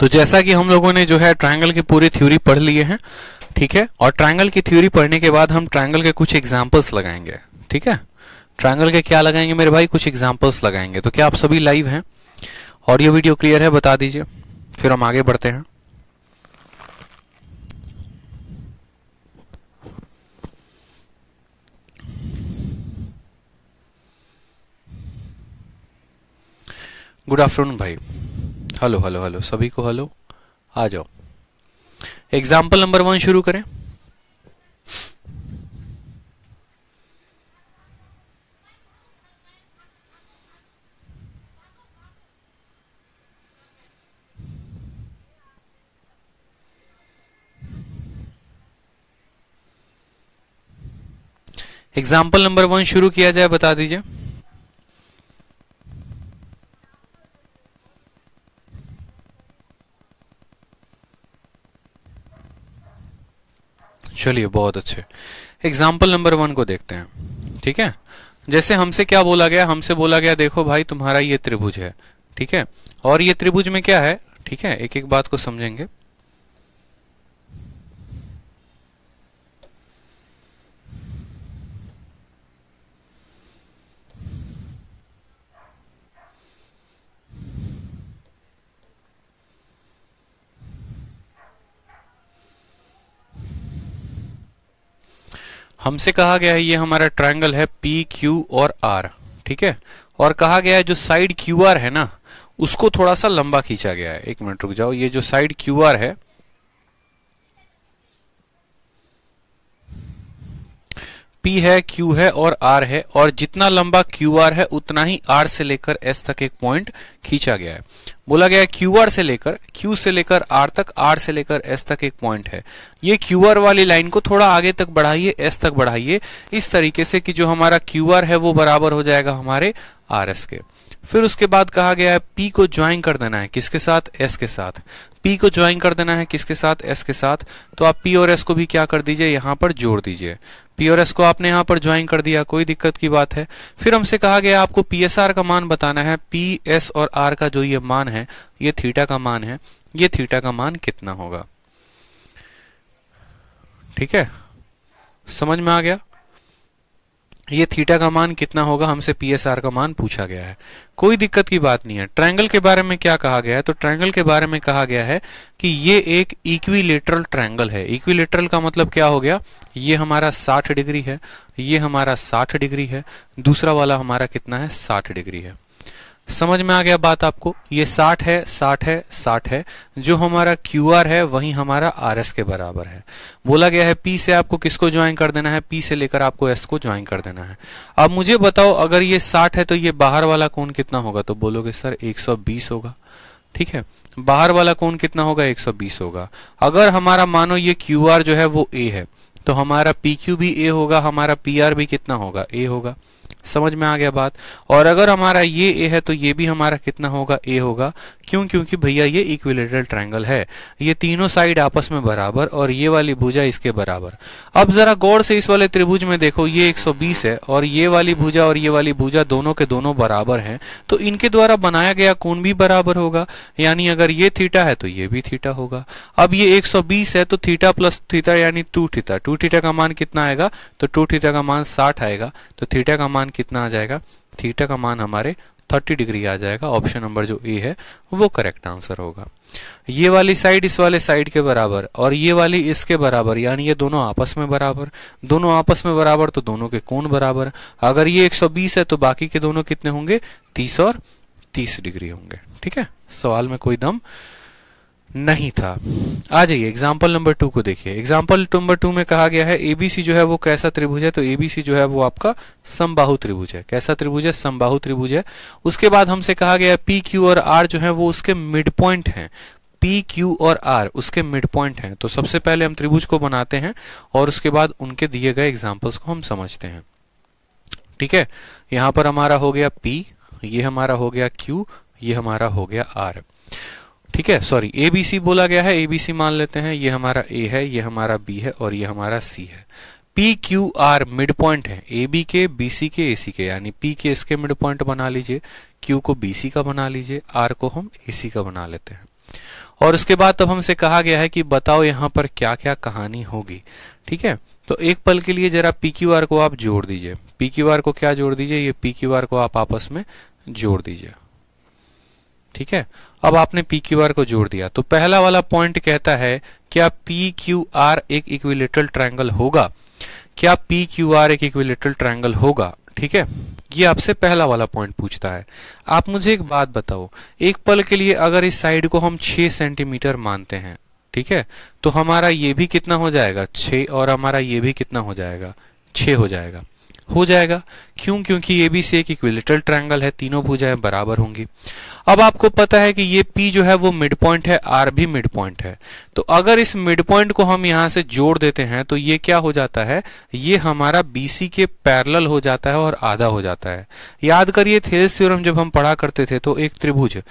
तो जैसा कि हम लोगों ने जो है ट्रायंगल की पूरी थ्योरी पढ़ लिए हैं ठीक है और ट्रायंगल की थ्योरी पढ़ने के बाद हम ट्रायंगल के कुछ एग्जाम्पल्स लगाएंगे ठीक है ट्रायंगल के क्या लगाएंगे मेरे भाई कुछ एग्जाम्पल्स लगाएंगे तो क्या आप सभी लाइव हैं और ये वीडियो क्लियर है बता दीजिए फिर हम आगे बढ़ते हैं गुड आफ्टरनून भाई हेलो हेलो हेलो सभी को हेलो आ जाओ एग्जाम्पल नंबर वन शुरू करें एग्जाम्पल नंबर वन शुरू किया जाए बता दीजिए चलिए बहुत अच्छे एग्जाम्पल नंबर वन को देखते हैं ठीक है जैसे हमसे क्या बोला गया हमसे बोला गया देखो भाई तुम्हारा ये त्रिभुज है ठीक है और ये त्रिभुज में क्या है ठीक है एक एक बात को समझेंगे हमसे कहा गया है ये हमारा ट्राइंगल है पी क्यू और आर ठीक है और कहा गया है जो साइड क्यू आर है ना उसको थोड़ा सा लंबा खींचा गया है एक मिनट रुक जाओ ये जो साइड क्यू आर है पी है क्यू है और आर है और जितना लंबा क्यू आर है उतना ही आर से लेकर एस तक एक पॉइंट खींचा गया है बोला गया है क्यू आर से लेकर क्यू से लेकर आर तक आर से लेकर एस तक एक पॉइंट है ये क्यू आर वाली लाइन को थोड़ा आगे तक बढ़ाइए एस तक बढ़ाइए इस तरीके से कि जो हमारा क्यू आर है वो बराबर हो जाएगा हमारे आर एस के फिर उसके बाद कहा गया है पी को ज्वाइन कर देना है किसके साथ एस के साथ पी को ज्वाइन कर देना है किसके साथ एस के साथ तो आप पी और एस को भी क्या कर दीजिए यहां पर जोड़ दीजिए पी और एस को आपने यहां पर ज्वाइन कर दिया कोई दिक्कत की बात है फिर हमसे कहा गया आपको पी एस आर का मान बताना है पी एस और आर का जो ये मान है ये थीटा का मान है ये थीटा का मान कितना होगा ठीक है समझ में आ गया ये थीटा का मान कितना होगा हमसे पीएसआर का मान पूछा गया है कोई दिक्कत की बात नहीं है ट्रायंगल के बारे में क्या कहा गया है तो ट्रायंगल के बारे में कहा गया है कि ये एक इक्विलेटरल ट्रायंगल है इक्विलेटरल का मतलब क्या हो गया ये हमारा 60 डिग्री है ये हमारा 60 डिग्री है दूसरा वाला हमारा कितना है साठ डिग्री है समझ में आ गया बात आपको ये साठ है साठ है साठ है जो हमारा क्यू आर है वही हमारा आर एस के बराबर है बोला गया है पी से आपको किसको ज्वाइन कर देना है पी से लेकर आपको एस को ज्वाइन कर देना है अब मुझे बताओ अगर ये साठ है तो ये बाहर वाला कोण कितना होगा तो बोलोगे सर एक सौ बीस होगा ठीक है बाहर वाला कोण कितना होगा 120 होगा अगर हमारा मानो ये क्यू आर जो है वो ए है तो हमारा पी क्यू भी ए होगा हमारा पी आर भी कितना होगा ए होगा समझ में आ गया बात और अगर हमारा ये ए है तो ये भी हमारा कितना होगा ए होगा क्यों क्योंकि भैया ये इक्विलेटरल ट्रायंगल है ये तीनों साइड आपस में बराबर और ये वाली भुजा इसके बराबर अब जरा गौर से इस वाले त्रिभुज में देखो ये 120 है और ये वाली भुजा और ये वाली भुजा दोनों के दोनों बराबर हैं तो इनके द्वारा बनाया गया कोण भी बराबर होगा यानी अगर ये थीटा है तो ये भी थीटा होगा अब ये एक है तो थीटा प्लस थीटा यानी टू थीटा टू थीटा का मान कितना आएगा तो टू थीटा का मान साठ आएगा तो थीटा का मान कितना आ जाएगा थीटा का मान हमारे 30 डिग्री आ जाएगा ऑप्शन नंबर जो ए है वो करेक्ट आंसर होगा ये वाली साइड इस वाले साइड के बराबर और ये वाली इसके बराबर यानी ये दोनों आपस में बराबर दोनों आपस में बराबर तो दोनों के कोण बराबर अगर ये 120 है तो बाकी के दोनों कितने होंगे 30 और 30 डिग्री होंगे ठीक है सवाल में कोई दम नहीं था आ जाइए एग्जाम्पल नंबर टू को देखिए एग्जाम्पल नंबर टू में कहा गया है एबीसी जो है वो कैसा त्रिभुज है तो एबीसी जो है वो आपका संबाहु त्रिभुज है कैसा त्रिभुज है संबाहु त्रिभुज है उसके बाद हमसे कहा गया पी क्यू और आर जो है वो उसके मिड पॉइंट है पी क्यू और आर उसके मिड पॉइंट है तो सबसे पहले हम त्रिभुज को बनाते हैं और उसके बाद उनके दिए गए एग्जाम्पल्स को हम समझते हैं ठीक है यहां पर हमारा हो गया पी ये हमारा हो गया क्यू ये हमारा हो गया आर ठीक है सॉरी ए बी सी बोला गया है ए बी सी मान लेते हैं ये हमारा ए है ये हमारा बी है और ये हमारा सी है P Q R midpoint है ए बी के बी सी के ए सी के यानी पी के इसके मिड पॉइंट बना लीजिए क्यू को बी सी का बना लीजिए आर को हम ए सी का बना लेते हैं और उसके बाद तब हमसे कहा गया है कि बताओ यहाँ पर क्या क्या कहानी होगी ठीक है तो एक पल के लिए जरा पी क्यू आर को आप जोड़ दीजिए पी क्यू आर को क्या जोड़ दीजिए ये पी क्यू आर को आप आपस में जोड़ दीजिए ठीक है अब आपने पी क्यू आर को जोड़ दिया तो पहला वाला पॉइंट कहता है क्या पी क्यू आर एक इक्विलेटरल ट्रायंगल होगा क्या पी क्यू आर एक इक्विलेटरल ट्रायंगल होगा ठीक है ये आपसे पहला वाला पॉइंट पूछता है आप मुझे एक बात बताओ एक पल के लिए अगर इस साइड को हम 6 सेंटीमीटर मानते हैं ठीक है तो हमारा ये भी कितना हो जाएगा 6 और हमारा ये भी कितना हो जाएगा 6 हो जाएगा हो जाएगा क्यों क्योंकि ये भी सी एक इक्विलेटरल ट्रायंगल है तीनों भुजाएं बराबर होंगी अब आपको पता है कि ये पी जो है वो मिड पॉइंट है आर भी मिड पॉइंट है तो अगर इस मिड पॉइंट को हम यहां से जोड़ देते हैं तो ये क्या हो जाता है ये हमारा बीसी के पैरेलल हो जाता है और आधा हो जाता है याद करिए थे थ्योरम जब हम पढ़ा करते थे तो एक त्रिभुज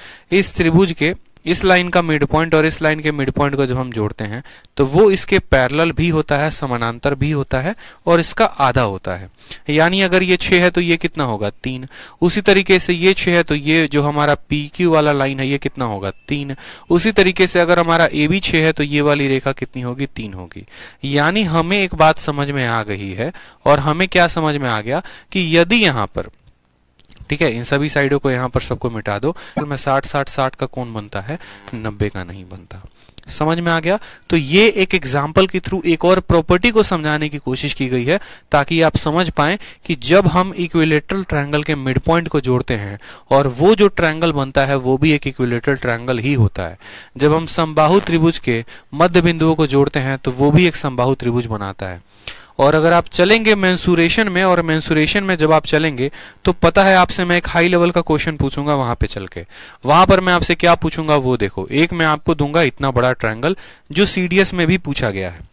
इस त्रिभुज के इस लाइन का मिड पॉइंट और इस लाइन के मिड पॉइंट को जब हम जोड़ते हैं तो वो इसके पैरल भी होता है समानांतर भी होता है और इसका आधा होता है यानी अगर ये छे है तो ये कितना होगा तीन उसी तरीके से ये छे है तो ये जो हमारा पी क्यू वाला लाइन है ये कितना होगा तीन उसी तरीके से अगर हमारा ए बी छः है तो ये वाली रेखा कितनी होगी तीन होगी यानी हमें एक बात समझ में आ गई है और हमें क्या समझ में आ गया कि यदि यहां पर ठीक है इन सभी साइडों को यहाँ पर सबको मिटा दो तो मैं साठ साठ साठ का कौन बनता है नब्बे का नहीं बनता समझ में आ गया तो ये एक एग्जाम्पल के थ्रू एक और प्रॉपर्टी को समझाने की कोशिश की गई है ताकि आप समझ पाए कि जब हम इक्विलेटरल ट्रायंगल के मिड पॉइंट को जोड़ते हैं और वो जो ट्रायंगल बनता है वो भी एक इक्विलेटरल ट्रायंगल ही होता है जब हम समबाहु त्रिभुज के मध्य बिंदुओं को जोड़ते हैं तो वो भी एक समबाहु त्रिभुज बनाता है और अगर आप चलेंगे मैंसुरेशन में और मैंसुरेशन में जब आप चलेंगे तो पता है आपसे मैं एक हाई लेवल का क्वेश्चन पूछूंगा वहां पे चल के वहां पर मैं आपसे क्या पूछूंगा वो देखो एक मैं आपको दूंगा इतना बड़ा ट्रायंगल जो सीडीएस में भी पूछा गया है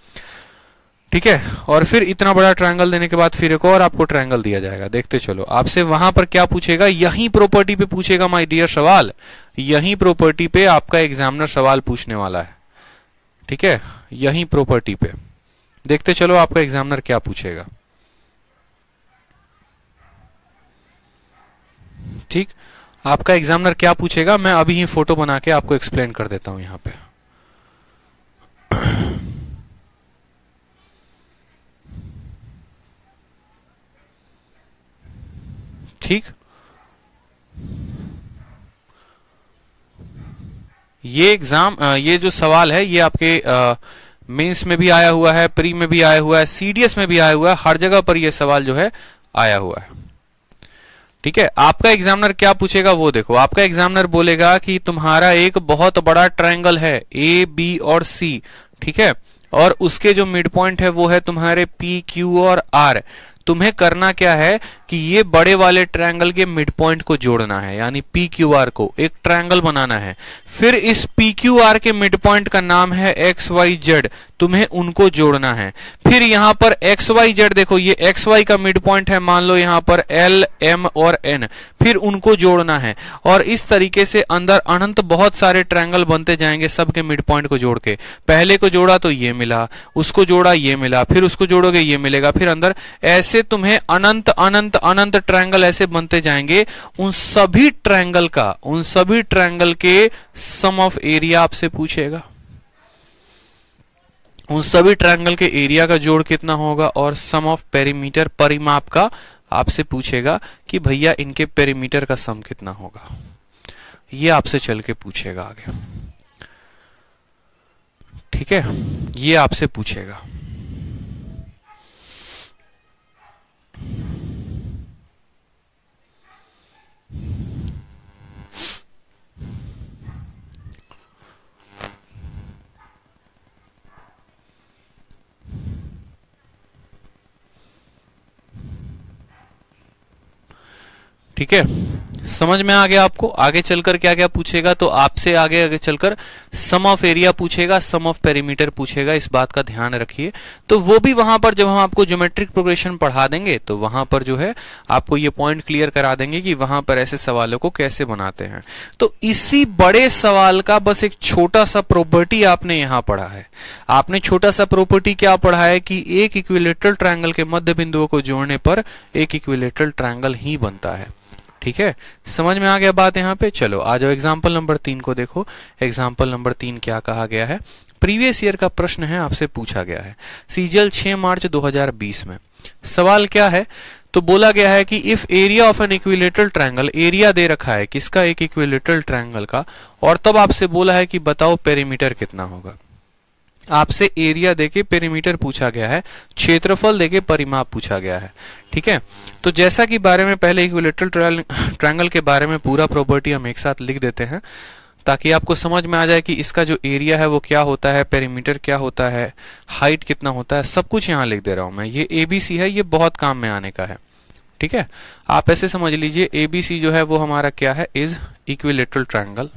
ठीक है और फिर इतना बड़ा ट्रायंगल देने के बाद फिर एक और आपको ट्रायंगल दिया जाएगा देखते चलो आपसे वहां पर क्या पूछेगा यही प्रॉपर्टी पे पूछेगा माय डियर सवाल यही प्रॉपर्टी पे आपका एग्जामिनर सवाल पूछने वाला है ठीक है यही प्रॉपर्टी पे देखते चलो आपका एग्जामिनर क्या पूछेगा ठीक आपका एग्जामिनर क्या पूछेगा मैं अभी ही फोटो बना के आपको एक्सप्लेन कर देता हूं यहां पे ठीक ये एग्जाम ये जो सवाल है ये आपके आ, मेंस में भी आया हुआ है प्री में भी आया हुआ है सीडीएस में भी आया हुआ है हर जगह पर यह सवाल जो है आया हुआ है ठीक है आपका एग्जामिनर क्या पूछेगा वो देखो आपका एग्जामिनर बोलेगा कि तुम्हारा एक बहुत बड़ा ट्रायंगल है ए बी और सी ठीक है और उसके जो मिड पॉइंट है वो है तुम्हारे पी क्यू और आर तुम्हें करना क्या है कि ये बड़े वाले ट्रायंगल के मिड पॉइंट को जोड़ना है यानी पी क्यू आर को एक ट्रायंगल बनाना है फिर इस पी क्यू आर के मिड पॉइंट का नाम है एक्स वाई जेड तुम्हें उनको जोड़ना है फिर यहां पर एक्स वाई जेड देखो ये एक्स वाई का मिड पॉइंट है मान लो यहां पर एल एम और एन फिर उनको जोड़ना है और इस तरीके से अंदर अनंत बहुत सारे ट्रायंगल बनते जाएंगे सबके मिड पॉइंट को जोड़ के पहले को जोड़ा तो ये मिला उसको जोड़ा ये मिला फिर उसको जोड़ोगे ये मिलेगा फिर अंदर ऐसे तुम्हें अनंत अनंत अनंत ट्रायंगल ऐसे बनते जाएंगे उन सभी ट्रायंगल का उन सभी ट्रायंगल के सम ऑफ एरिया आपसे पूछेगा उन सभी ट्रायंगल के एरिया का जोड़ कितना होगा और सम ऑफ पेरीमीटर परिमाप का आपसे पूछेगा कि भैया इनके पेरीमीटर का सम कितना होगा ये आपसे चल के पूछेगा आगे ठीक है ये आपसे पूछेगा ठीक है समझ में आ गया आपको आगे चलकर क्या क्या पूछेगा तो आपसे आगे आगे चलकर सम ऑफ एरिया पूछेगा सम ऑफ पेरीमीटर पूछेगा इस बात का ध्यान रखिए तो वो भी वहां पर जब हम आपको ज्योमेट्रिक प्रोग्रेशन पढ़ा देंगे तो वहां पर जो है आपको ये पॉइंट क्लियर करा देंगे कि वहां पर ऐसे सवालों को कैसे बनाते हैं तो इसी बड़े सवाल का बस एक छोटा सा प्रॉपर्टी आपने यहां पढ़ा है आपने छोटा सा प्रॉपर्टी क्या पढ़ा है कि एक इक्विलेटरल ट्रायंगल के मध्य बिंदुओं को जोड़ने पर एक इक्विलेटरल ट्रायंगल ही बनता है ठीक है समझ में आ गया बात यहाँ पे चलो आ जाओ एग्जाम्पल नंबर तीन को देखो एग्जाम्पल नंबर तीन क्या कहा गया है प्रीवियस ईयर का प्रश्न है आपसे पूछा गया है सीजल 6 मार्च 2020 में सवाल क्या है तो बोला गया है कि if area of an equilateral triangle area दे रखा है किसका एक इक्विलेटरल ट्रायंगल का और तब आपसे बोला है कि बताओ पेरीमीटर कितना होगा आपसे एरिया देके पेरीमीटर पूछा गया है क्षेत्रफल देके परिमाप पूछा गया है ठीक है तो जैसा कि बारे में पहले इक्विलेटरल ट्रायंगल के बारे में पूरा प्रॉपर्टी हम एक साथ लिख देते हैं ताकि आपको समझ में आ जाए कि इसका जो एरिया है वो क्या होता है पेरीमीटर क्या होता है हाइट कितना होता है सब कुछ यहाँ लिख दे रहा हूं मैं ये ए बी सी है ये बहुत काम में आने का है ठीक है आप ऐसे समझ लीजिए एबीसी जो है वो हमारा क्या है इज इक्विलेटरल ट्रायंगल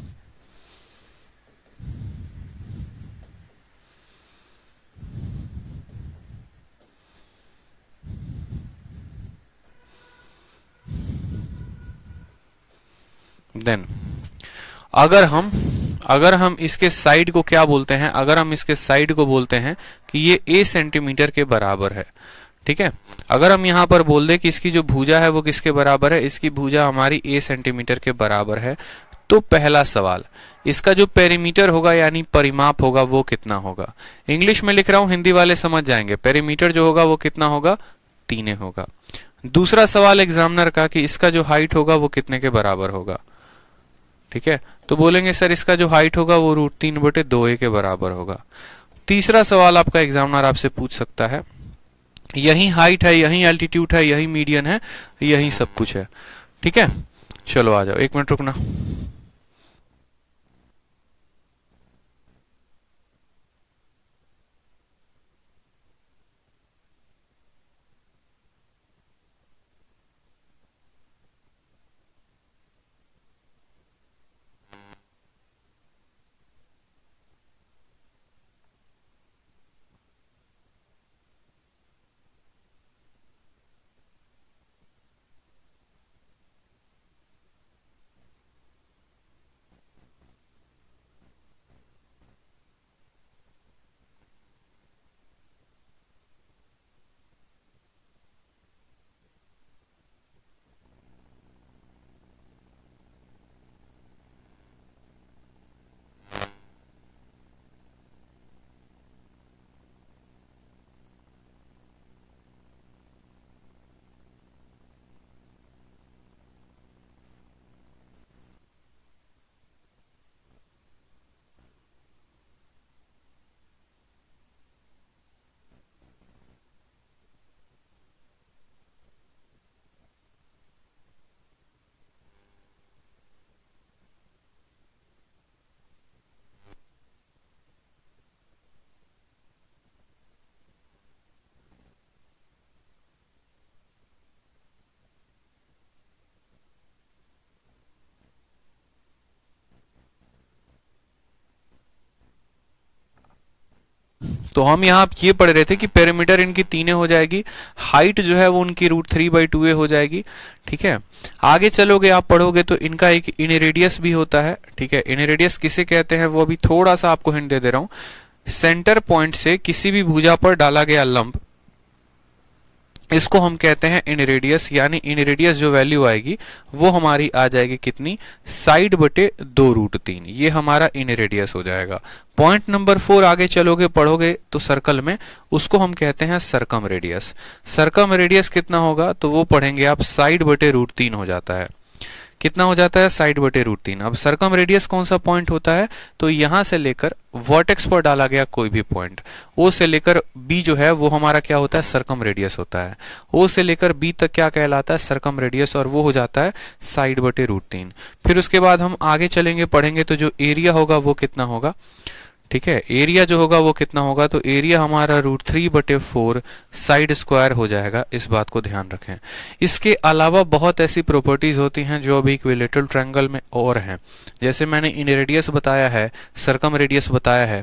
देन अगर हम अगर हम इसके साइड को क्या बोलते हैं अगर हम इसके साइड को बोलते हैं कि ये ए सेंटीमीटर के बराबर है ठीक है अगर हम यहां पर बोल दें कि इसकी जो भुजा है वो किसके बराबर है इसकी भुजा हमारी ए सेंटीमीटर के बराबर है तो पहला सवाल इसका जो पेरीमीटर होगा यानी परिमाप होगा वो कितना होगा इंग्लिश में लिख रहा हूं हिंदी वाले समझ जाएंगे पेरीमीटर जो होगा वो कितना होगा तीन होगा दूसरा सवाल एग्जामिनर का कि इसका जो हाइट होगा वो कितने के बराबर होगा ठीक है तो बोलेंगे सर इसका जो हाइट होगा वो रूट तीन बटे दो ए के बराबर होगा तीसरा सवाल आपका एग्जामिनर आपसे पूछ सकता है यही हाइट है यही एल्टीट्यूड है यही मीडियन है यही सब कुछ है ठीक है चलो आ जाओ एक मिनट रुकना तो हम यहाँ ये पढ़ रहे थे कि पेरीमीटर इनकी तीन हो जाएगी हाइट जो है वो उनकी root three by two A हो जाएगी ठीक है आगे चलोगे आप पढ़ोगे तो इनका एक इनरेडियस भी होता है ठीक है इनरेडियस किसे कहते हैं वो अभी थोड़ा सा आपको हिंट दे दे रहा हूं सेंटर पॉइंट से किसी भी भूजा पर डाला गया लंब इसको हम कहते हैं इन रेडियस यानी इन रेडियस जो वैल्यू आएगी वो हमारी आ जाएगी कितनी साइड बटे दो रूट तीन ये हमारा इन रेडियस हो जाएगा पॉइंट नंबर फोर आगे चलोगे पढ़ोगे तो सर्कल में उसको हम कहते हैं सरकम रेडियस सरकम रेडियस कितना होगा तो वो पढ़ेंगे आप साइड बटे रूट तीन हो जाता है कितना हो जाता है साइड बटे रूट तीन अब सरकम रेडियस कौन सा पॉइंट होता है तो यहां से लेकर वर्टेक्स पर डाला गया कोई भी पॉइंट ओ से लेकर बी जो है वो हमारा क्या होता है सरकम रेडियस होता है ओ से लेकर बी तक क्या कहलाता है सरकम रेडियस और वो हो जाता है साइड बटे रूट तीन फिर उसके बाद हम आगे चलेंगे पढ़ेंगे तो जो एरिया होगा वो कितना होगा ठीक है एरिया जो होगा वो कितना होगा तो एरिया हमारा रूट थ्री बटे फोर साइड स्क्वायर हो जाएगा इस बात को ध्यान रखें इसके अलावा बहुत ऐसी प्रॉपर्टीज होती हैं जो अभी इक्विलेटरल ट्रायंगल में और हैं जैसे मैंने इन रेडियस बताया है सरकम रेडियस बताया है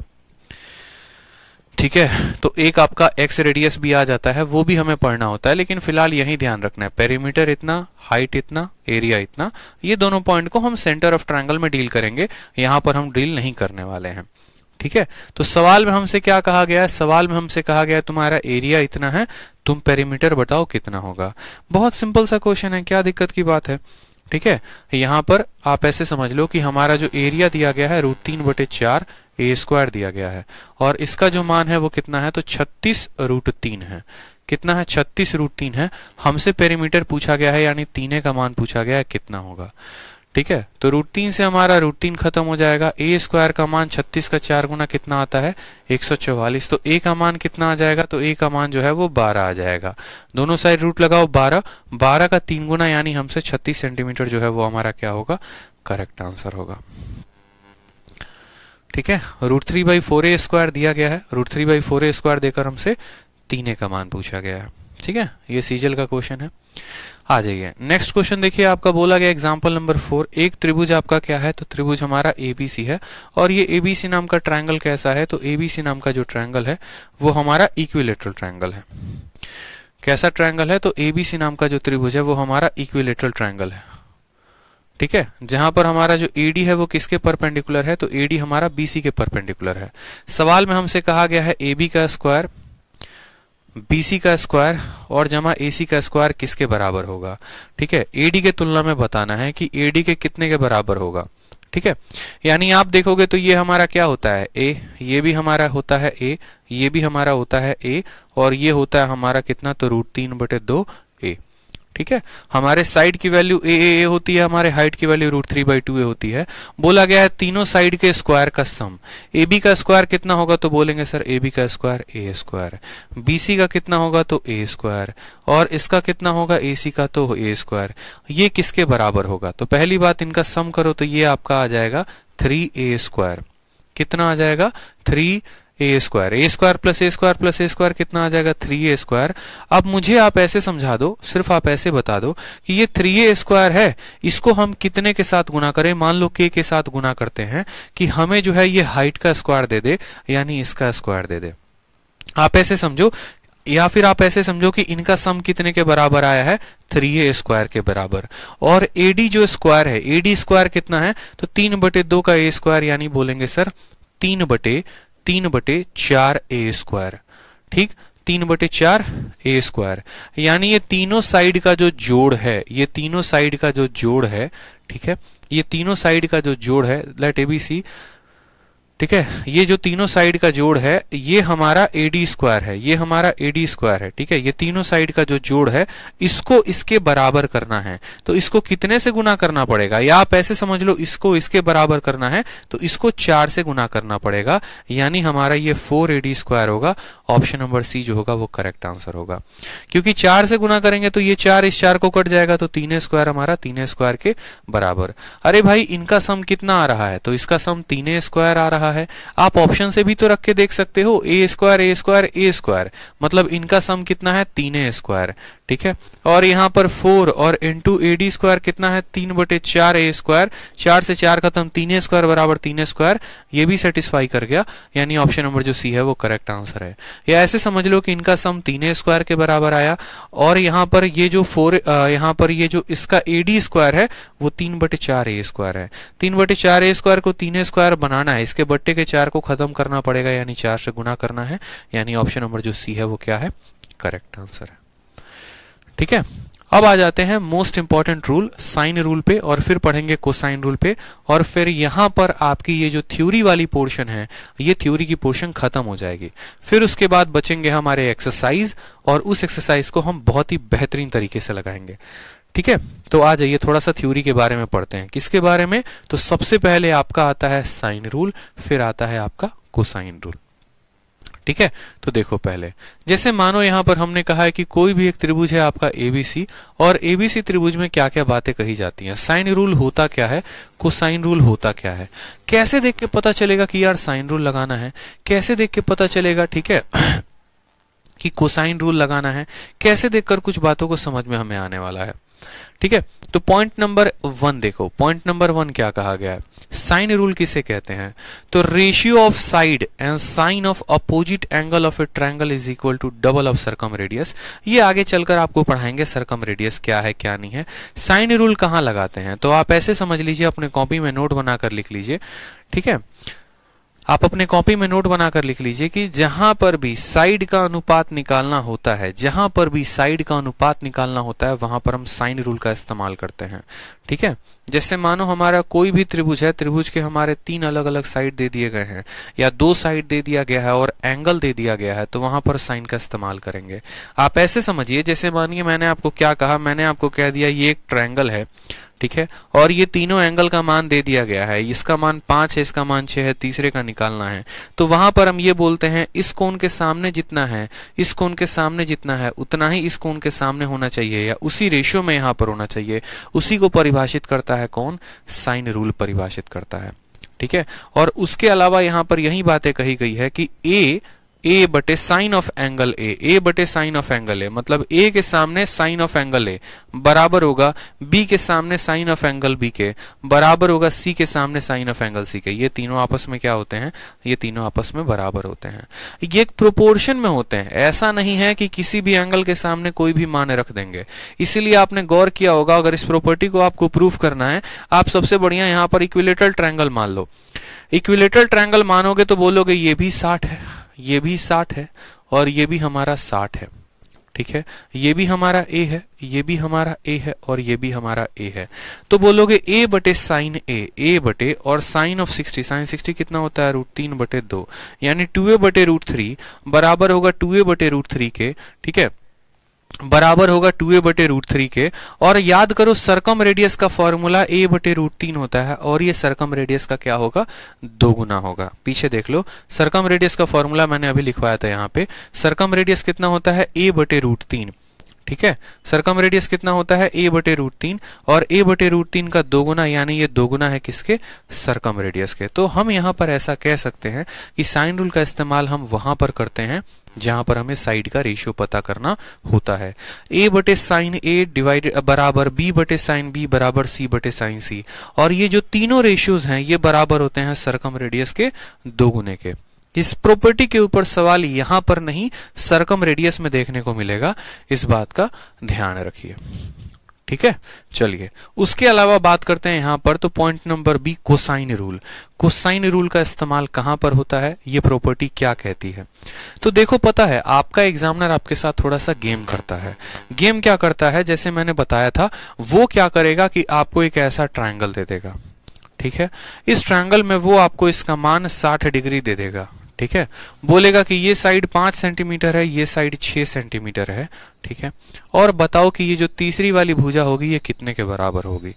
ठीक है तो एक आपका एक्स रेडियस भी आ जाता है वो भी हमें पढ़ना होता है लेकिन फिलहाल यही ध्यान रखना है पेरीमीटर इतना हाइट इतना एरिया इतना ये दोनों पॉइंट को हम सेंटर ऑफ ट्रायंगल में डील करेंगे यहां पर हम डील नहीं करने वाले हैं ठीक है तो सवाल में हमसे क्या कहा गया है सवाल में हमसे कहा गया तुम्हारा एरिया इतना है तुम पेरीमीटर बताओ कितना होगा बहुत सिंपल सा क्वेश्चन है क्या दिक्कत की बात है ठीक है यहाँ पर आप ऐसे समझ लो कि हमारा जो एरिया दिया गया है रूट तीन बटे चार ए स्क्वायर दिया गया है और इसका जो मान है वो कितना है तो छत्तीस रूट तीन है कितना है छत्तीस रूट तीन है हमसे पेरीमीटर पूछा गया है यानी तीने का मान पूछा गया है कितना होगा ठीक है तो रूट तीन से हमारा रूट तीन खत्म हो जाएगा ए स्क्वायर का मान छत्तीस का चार गुना कितना आता है एक सौ चौवालीस तो ए का मान कितना आ जाएगा तो ए का मान जो है वो बारह आ जाएगा दोनों साइड रूट लगाओ बारह बारह का तीन गुना यानी हमसे छत्तीस सेंटीमीटर जो है वो हमारा क्या होगा करेक्ट आंसर होगा ठीक है root three by four A square दिया गया है root three by four A square देकर हमसे तीन ए का मान पूछा गया है ठीक है ये सीजल का क्वेश्चन है आ जाइए नेक्स्ट क्वेश्चन देखिए आपका बोला गया एग्जांपल नंबर फोर एक त्रिभुज आपका क्या है तो त्रिभुज हमारा एबीसी है और ये एबीसी नाम का ट्रायंगल कैसा है तो एबीसी नाम का जो ट्रायंगल है वो हमारा इक्विलेटरल ट्रायंगल है कैसा ट्रायंगल है तो एबीसी नाम का जो त्रिभुज है वो हमारा इक्विलेटरल ट्रायंगल है ठीक है जहां पर हमारा जो एडी है वो किसके परपेंडिकुलर है तो एडी हमारा बीसी के परपेंडिकुलर है सवाल में हमसे कहा गया है एबी का स्क्वायर बीसी का स्क्वायर और जमा AC का स्क्वायर किसके बराबर होगा ठीक है एडी के तुलना में बताना है कि एडी के कितने के बराबर होगा ठीक है यानी आप देखोगे तो ये हमारा क्या होता है ए ये भी हमारा होता है ए ये भी हमारा होता है ए और ये होता है हमारा कितना तो रूट तीन बटे दो ए ठीक है हमारे साइड की वैल्यू ए ए होती है हमारे हाइट की value root three by two A होती है बोला गया है तीनों साइड के स्क्वायर का सम ए बी का स्क्वायर कितना होगा तो बोलेंगे सर ए बी का square A square B C का कितना होगा तो ए स्क्वायर और इसका कितना होगा ए सी का तो ए स्क्वायर ये किसके बराबर होगा तो पहली बात इनका सम करो तो ये आपका आ जाएगा थ्री ए स्क्वायर कितना आ जाएगा three A square A square plus A square plus A square कितना आ जाएगा थ्री ए स्क्वायर अब मुझे आप ऐसे समझा दो सिर्फ आप ऐसे बता दो कि ये थ्री ए स्क्वायर है इसको हम कितने के साथ गुना करें मान लो के के साथ गुना करते हैं कि हमें जो है ये हाइट का स्क्वायर दे दे यानी इसका स्क्वायर दे दे आप ऐसे समझो या फिर आप ऐसे समझो कि इनका सम कितने के बराबर आया है थ्री ए स्क्वायर के बराबर और एडी जो स्क्वायर है एडी स्क्वायर कितना है तो तीन बटे दो का ए स्क्वायर यानी बोलेंगे सर तीन बटे तीन बटे चार ए स्क्वायर ठीक तीन बटे चार ए स्क्वायर यानी ये तीनों साइड का जो जोड़ है ये तीनों साइड का जो जोड़ है ठीक है ये तीनों साइड का जो जोड़ है लेट ए बी सी ठीक है ये जो तीनों साइड का जोड़ है ये हमारा एडी स्क्वायर है ये हमारा एडी स्क्वायर है ठीक है ये तीनों साइड का जो जोड़ है इसको इसके बराबर करना है तो इसको कितने से गुना करना पड़ेगा या आप ऐसे समझ लो इसको इसके बराबर करना है तो इसको चार से गुना करना पड़ेगा यानी हमारा ये फोर एडी स्क्वायर होगा ऑप्शन नंबर सी जो होगा वो करेक्ट आंसर होगा क्योंकि चार से गुना करेंगे तो ये चार इस चार को कट जाएगा तो तीन स्क्वायर हमारा तीन स्क्वायर के बराबर अरे भाई इनका सम कितना आ रहा है तो इसका सम तीन स्क्वायर आ रहा है रहा है आप ऑप्शन से भी तो रख के देख सकते हो A square A square A square मतलब इनका सम कितना है तीन ए स्क्वायर ठीक है और यहाँ पर फोर और इंटू ए डी स्क्वायर कितना है तीन बटे चार ए स्क्वायर चार से चार खत्म तो तीन ए स्क्वायर बराबर तीन ए स्क्वायर ये भी सेटिस्फाई कर गया यानी ऑप्शन नंबर जो सी है वो करेक्ट आंसर है या ऐसे समझ लो कि इनका सम तीन ए स्क्वायर के बराबर आया और यहाँ पर ये जो फोर यहाँ पर ये जो इसका ए डी स्क्वायर है वो तीन बटे चार ए स्क्वायर है तीन बटे चार ए स्क्वायर को तीन ए स्क्वायर बनाना है इसके बट्टे के चार को खत्म करना पड़ेगा यानी चार से गुना करना है यानी ऑप्शन नंबर जो सी है वो क्या है करेक्ट आंसर है ठीक है अब आ जाते हैं most important rule sine rule पे और फिर पढ़ेंगे कोसाइन रूल पे और फिर यहां पर आपकी ये जो थ्योरी वाली पोर्शन है ये थ्योरी की पोर्शन खत्म हो जाएगी फिर उसके बाद बचेंगे हमारे एक्सरसाइज और उस एक्सरसाइज को हम बहुत ही बेहतरीन तरीके से लगाएंगे ठीक है तो आ जाइए थोड़ा सा थ्योरी के बारे में पढ़ते हैं किसके बारे में तो सबसे पहले आपका आता है साइन रूल फिर आता है आपका कोसाइन रूल ठीक है तो देखो पहले जैसे मानो यहां पर हमने कहा है कि कोई भी एक त्रिभुज है आपका एबीसी और एबीसी त्रिभुज में क्या क्या बातें कही जाती हैं साइन रूल होता क्या है कोसाइन रूल होता क्या है कैसे देख के पता चलेगा कि यार साइन रूल लगाना है कैसे देख के पता चलेगा ठीक है कि कोसाइन रूल लगाना है कैसे देखकर कुछ बातों को समझ में हमें आने वाला है ठीक है तो पॉइंट नंबर वन देखो पॉइंट नंबर वन क्या कहा गया है साइन रूल किसे कहते हैं तो ratio of side and sine of opposite angle of a triangle is equal to double of circumradius ये आगे चलकर आपको पढ़ाएंगे सरकम रेडियस क्या है क्या नहीं है साइन रूल कहां लगाते हैं तो आप ऐसे समझ लीजिए अपने कॉपी में नोट बनाकर लिख लीजिए ठीक है आप अपने कॉपी में नोट बनाकर लिख लीजिए कि जहां पर भी साइड का अनुपात निकालना होता है जहां पर भी साइड का अनुपात निकालना होता है वहां पर हम साइन रूल का इस्तेमाल करते हैं ठीक है जैसे मानो हमारा कोई भी त्रिभुज है त्रिभुज के हमारे तीन अलग अलग साइड दे दिए गए हैं या दो साइड दे दिया गया है और एंगल दे दिया गया है तो वहां पर साइन का इस्तेमाल करेंगे आप ऐसे समझिए जैसे मानिए मैंने आपको क्या कहा मैंने आपको कह दिया ये एक ट्रैंगल है ठीक है और ये तीनों एंगल का मान दे दिया गया है इसका मान पांच है इसका मान छह है तीसरे का निकालना है तो वहां पर हम ये बोलते हैं इस कोण के सामने जितना है इस कोण के सामने जितना है उतना ही इस कोण के सामने होना चाहिए या उसी रेशियो में यहां पर होना चाहिए उसी को परिभाषित करता है कौन साइन रूल परिभाषित करता है ठीक है और उसके अलावा यहाँ पर यही बातें कही गई है कि ए ए बटे sine of angle A A बटे साइन ऑफ एंगल ए मतलब ए के सामने साइन ऑफ एंगल ए बराबर होगा बी के सामने साइन ऑफ एंगल बी के बराबर होगा सी के सामने साइन ऑफ एंगल सी के ये तीनों आपस में क्या होते हैं ये तीनों आपस में बराबर होते हैं ये एक प्रोपोर्शन में होते हैं ऐसा नहीं है कि किसी भी एंगल के सामने कोई भी मान रख देंगे इसीलिए आपने गौर किया होगा अगर इस प्रॉपर्टी को आपको प्रूव करना है आप सबसे बढ़िया यहाँ पर इक्विलेटरल ट्रायंगल मान लो इक्विलेटरल ट्रायंगल मानोगे तो बोलोगे ये भी साठ है ये भी साठ है और ये भी हमारा साठ है ठीक है ये भी हमारा ए है ये भी हमारा ए है और ये भी हमारा ए है तो बोलोगे ए बटे साइन ए ए बटे और साइन ऑफ 60 साइन 60 कितना होता है रूट तीन बटे दो यानी टू ए बटे रूट थ्री बराबर होगा टू ए बटे रूट थ्री के ठीक है बराबर होगा टू ए बटे रूट थ्री के और याद करो सरकम रेडियस का फॉर्मूला ए बटे रूट तीन होता है और ये सरकम रेडियस का क्या होगा दो गुना होगा पीछे देख लो सरकम रेडियस का फॉर्मूला मैंने अभी लिखवाया था यहाँ पे सरकम रेडियस कितना होता है ए बटे रूट तीन ठीक है सरकम रेडियस कितना होता है ए बटे रूट तीन और ए बटे रूट तीन का दोगुना यानी ये दोगुना है किसके सरकम रेडियस के तो हम यहां पर ऐसा कह सकते हैं कि साइन रूल का इस्तेमाल हम वहां पर करते हैं जहां पर हमें साइड का रेशियो पता करना होता है ए बटे साइन ए डिवाइडेड बराबर बी बटे साइन बी बराबर सी बटे साइन सी और ये जो तीनों रेशियोज हैं ये बराबर होते हैं सरकम रेडियस के दोगुने के इस प्रॉपर्टी के ऊपर सवाल यहां पर नहीं सरकम रेडियस में देखने को मिलेगा इस बात का ध्यान रखिए ठीक है चलिए उसके अलावा बात करते हैं यहां पर तो point number B cosine rule cosine rule का इस्तेमाल कहां पर होता है ये प्रॉपर्टी क्या कहती है तो देखो पता है आपका एग्जामिनर आपके साथ थोड़ा सा गेम करता है गेम क्या करता है जैसे मैंने बताया था वो क्या करेगा कि आपको एक ऐसा ट्राइंगल दे देगा ठीक है इस ट्राइंगल में वो आपको इसका मान साठ डिग्री दे देगा ठीक है बोलेगा कि ये साइड पांच सेंटीमीटर है ये साइड छह सेंटीमीटर है ठीक है और बताओ कि ये जो तीसरी वाली भुजा होगी ये कितने के बराबर होगी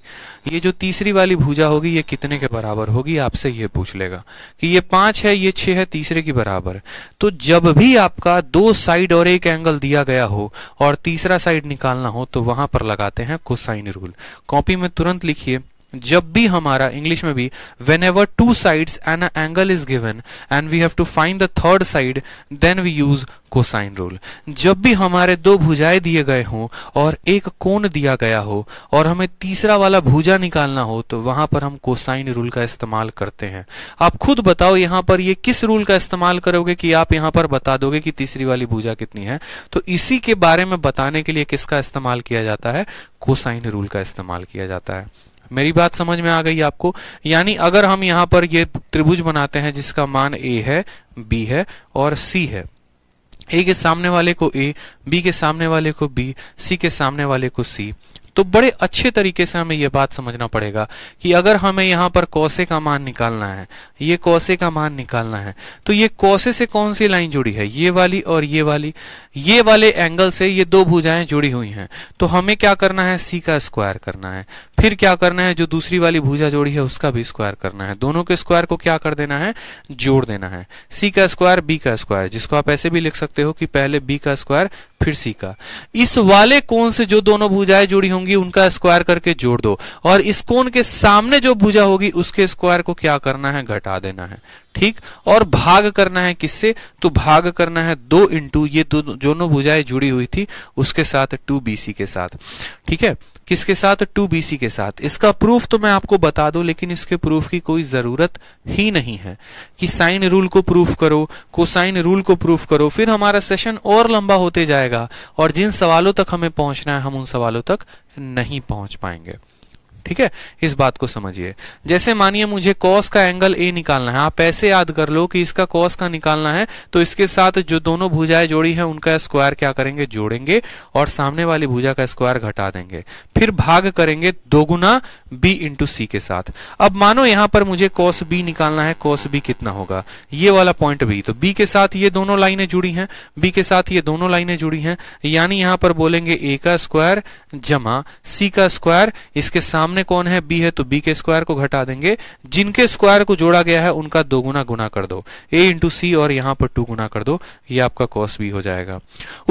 ये जो तीसरी वाली भुजा होगी ये कितने के बराबर होगी आपसे ये पूछ लेगा कि ये पांच है ये छह है तीसरे की बराबर तो जब भी आपका दो साइड और एक एंगल दिया गया हो और तीसरा साइड निकालना हो तो वहां पर लगाते हैं कुछ रूल कॉपी में तुरंत लिखिए जब भी हमारा इंग्लिश में भी whenever two side and angle is given and we have to find the third side then we use cosine rule जब भी हमारे दो भुजाएं दिए गए हों और एक कोण दिया गया हो और हमें तीसरा वाला भुजा निकालना हो तो वहां पर हम कोसाइन रूल का इस्तेमाल करते हैं आप खुद बताओ यहां पर ये किस रूल का इस्तेमाल करोगे कि आप यहां पर बता दोगे कि तीसरी वाली भुजा कितनी है तो इसी के बारे में बताने के लिए किसका इस्तेमाल किया जाता है कोसाइन रूल का इस्तेमाल किया जाता है मेरी बात समझ में आ गई आपको यानी अगर हम यहां पर ये त्रिभुज बनाते हैं जिसका मान ए है बी है और सी है ए के सामने वाले को ए बी के सामने वाले को बी सी के सामने वाले को सी तो बड़े अच्छे तरीके से हमें यह बात समझना पड़ेगा कि अगर हमें यहां पर कौसे का मान निकालना है ये कोसे का मान निकालना है तो ये कोसे से कौन सी लाइन जुड़ी है ये वाली और ये वाली ये वाले एंगल से ये दो भुजाएं जुड़ी हुई हैं तो हमें क्या करना है सी का स्क्वायर करना है फिर क्या करना है जो दूसरी वाली भुजा जोड़ी है उसका भी स्क्वायर करना है दोनों के स्क्वायर को क्या कर देना है जोड़ देना है सी का स्क्वायर बी का स्क्वायर जिसको आप ऐसे भी लिख सकते हो कि पहले बी का स्क्वायर फिर सी का इस वाले कोण से जो दोनों भुजाएं जुड़ी होंगी उनका स्क्वायर करके जोड़ दो और इस कोण के सामने जो भुजा होगी उसके स्क्वायर को क्या करना है घटा हटा देना है ठीक और भाग करना है किससे तो भाग करना है दो इंटू ये दो दोनों भुजाएं जुड़ी हुई थी उसके साथ टू बीसी के साथ ठीक है किसके साथ टू बीसी के साथ इसका प्रूफ तो मैं आपको बता दू लेकिन इसके प्रूफ की कोई जरूरत ही नहीं है कि साइन रूल को प्रूफ करो को रूल को प्रूफ करो फिर हमारा सेशन और लंबा होते जाएगा और जिन सवालों तक हमें पहुंचना है हम उन सवालों तक नहीं पहुंच पाएंगे ठीक है इस बात को समझिए जैसे मानिए मुझे कॉस का एंगल ए निकालना है आप ऐसे याद कर लो कि इसका कॉस का निकालना है तो इसके साथ जो दोनों भुजाएं जोड़ी है उनका स्क्वायर क्या करेंगे जोड़ेंगे और सामने वाली भुजा का स्क्वायर घटा देंगे फिर भाग करेंगे दो गुना बी इंटू सी के साथ अब मानो यहां पर मुझे कॉस बी निकालना है कॉस बी कितना होगा ये वाला पॉइंट बी तो बी के साथ ये दोनों लाइने जुड़ी है बी के साथ ये दोनों लाइने जुड़ी है यानी यहां पर बोलेंगे ए का स्क्वायर जमा सी का स्क्वायर इसके सामने सामने कौन है बी है तो बी के स्क्वायर को घटा देंगे जिनके स्क्वायर को जोड़ा गया है उनका दो गुना गुना कर दो ए इंटू सी और यहां पर टू गुना कर दो ये आपका कॉस बी हो जाएगा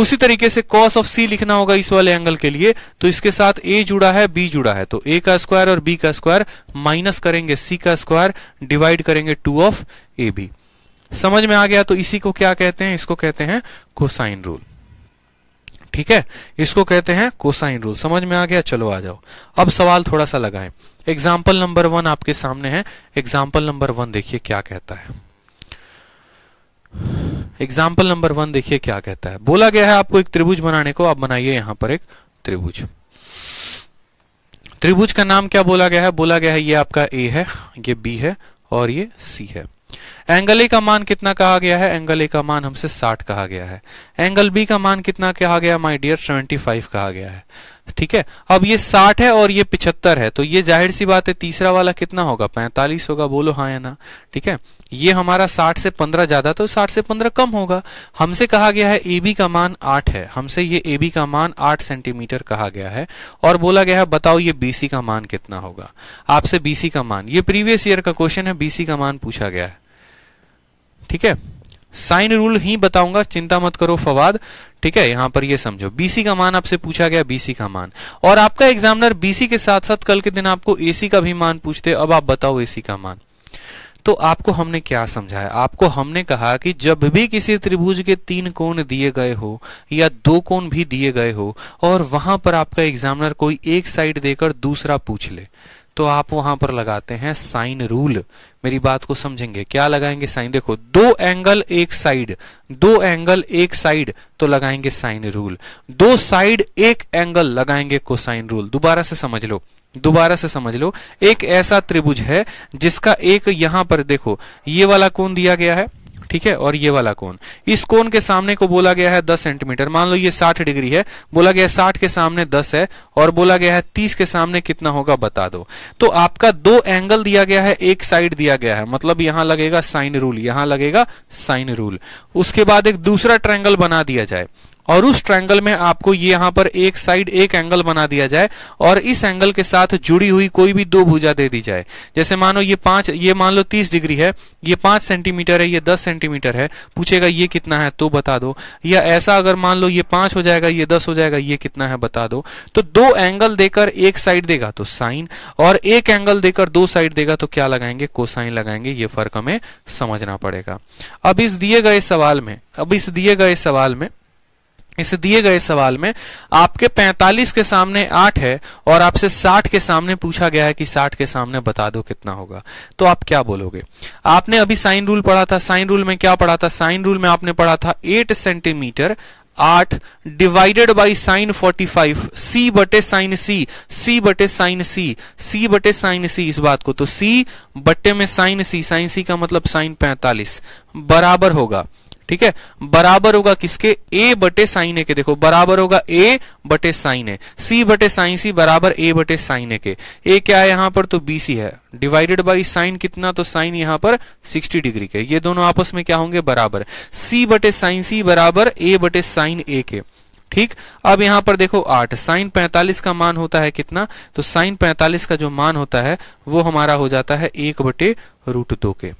उसी तरीके से कॉस ऑफ सी लिखना होगा इस वाले एंगल के लिए तो इसके साथ ए जुड़ा है बी जुड़ा है तो ए का स्क्वायर और बी का स्क्वायर माइनस करेंगे सी का स्क्वायर डिवाइड करेंगे टू ऑफ ए बी समझ में आ गया तो इसी को क्या कहते हैं इसको कहते हैं कोसाइन रूल ठीक है इसको कहते हैं कोसाइन रूल समझ में आ गया चलो आ जाओ अब सवाल थोड़ा सा लगाएं एग्जाम्पल नंबर वन आपके सामने है एग्जाम्पल नंबर वन देखिए क्या कहता है एग्जाम्पल नंबर वन देखिए क्या कहता है बोला गया है आपको एक त्रिभुज बनाने को आप बनाइए यहां पर एक त्रिभुज त्रिभुज का नाम क्या बोला गया है बोला गया है ये आपका ए है ये बी है और ये सी है एंगल ए का मान कितना कहा गया है एंगल ए का मान हमसे 60 कहा गया है एंगल बी का मान कितना कहा गया माय डियर 75 कहा गया है ठीक है अब ये 60 है और ये 75 है तो ये जाहिर सी बात है तीसरा वाला कितना होगा 45 होगा बोलो हाँ या ना ठीक है ये हमारा 60 से 15 ज्यादा तो 60 से 15 कम होगा हमसे कहा गया है ए बी का मान 8 है हमसे ये ए बी का मान 8 सेंटीमीटर कहा गया है और बोला गया है बताओ ये बी सी का मान कितना होगा आपसे बी सी का मान ये प्रीवियस ईयर का क्वेश्चन है बी सी का मान पूछा गया है ठीक है साइन रूल ही बताऊंगा चिंता मत करो फवाद ठीक है यहां पर ये समझो बीसी का मान आपसे पूछा गया बीसी का मान और आपका एग्जामिनर बीसी के साथ साथ कल के दिन आपको एसी का भी मान पूछते अब आप बताओ एसी का मान तो आपको हमने क्या समझाया आपको हमने कहा कि जब भी किसी त्रिभुज के तीन कोण दिए गए हो या दो कोण भी दिए गए हो और वहां पर आपका एग्जामिनर कोई एक साइड देकर दूसरा पूछ ले तो आप वहां पर लगाते हैं साइन रूल मेरी बात को समझेंगे क्या लगाएंगे साइन देखो दो एंगल एक साइड दो एंगल एक साइड तो लगाएंगे साइन रूल दो साइड एक एंगल लगाएंगे साइन रूल दोबारा से समझ लो दोबारा से समझ लो एक ऐसा त्रिभुज है जिसका एक यहां पर देखो ये वाला कौन दिया गया है ठीक है और ये वाला कोन इस कोन के सामने को बोला गया है दस सेंटीमीटर मान लो ये साठ डिग्री है बोला गया साठ के सामने दस है और बोला गया है तीस के सामने कितना होगा बता दो तो आपका दो एंगल दिया गया है एक साइड दिया गया है मतलब यहां लगेगा साइन रूल यहां लगेगा साइन रूल उसके बाद एक दूसरा ट्रैंगल बना दिया जाए और उस ट्रायंगल में आपको ये यहाँ पर एक साइड एक एंगल बना दिया जाए और इस एंगल के साथ जुड़ी हुई कोई भी दो भुजा दे दी जाए जैसे मानो ये पांच ये मान लो तीस डिग्री है ये पांच सेंटीमीटर है ये दस सेंटीमीटर है पूछेगा ये कितना है तो बता दो या ऐसा अगर मान लो ये पांच हो जाएगा ये दस हो जाएगा ये कितना है बता दो तो दो एंगल देकर एक साइड देगा तो साइन और एक एंगल देकर दो साइड देगा तो क्या लगाएंगे कोसाइन लगाएंगे ये फर्क हमें समझना पड़ेगा अब इस दिए गए सवाल में अब इस दिए गए सवाल में इस दिए गए सवाल में आपके 45 के सामने 8 है और आपसे 60 के सामने पूछा गया है कि 60 के सामने बता दो कितना होगा तो आप क्या बोलोगे आपने अभी साइन रूल पढ़ा था साइन रूल में क्या पढ़ा था साइन रूल में आपने पढ़ा था 8 सेंटीमीटर आठ डिवाइडेड बाई साइन 45 सी बटे साइन सी सी बटे साइन सी सी बटे साइन सी इस बात को तो सी बटे में साइन सी साइन सी का मतलब साइन पैंतालीस बराबर होगा ठीक है बराबर होगा किसके ए बटे साइन ए के देखो बराबर होगा ए बटे साइन ए सी बटे साइन सी बराबर ए बटे साइन ए के ए क्या है यहां पर तो बीसी है डिवाइडेड बाई साइन कितना तो साइन यहां पर 60 डिग्री के ये दोनों आपस में क्या होंगे बराबर सी बटे साइन सी बराबर ए बटे साइन ए के ठीक अब यहां पर देखो आठ साइन पैंतालीस का मान होता है कितना तो साइन पैंतालीस का जो मान होता है वो हमारा हो जाता है एक बटे रूट दो के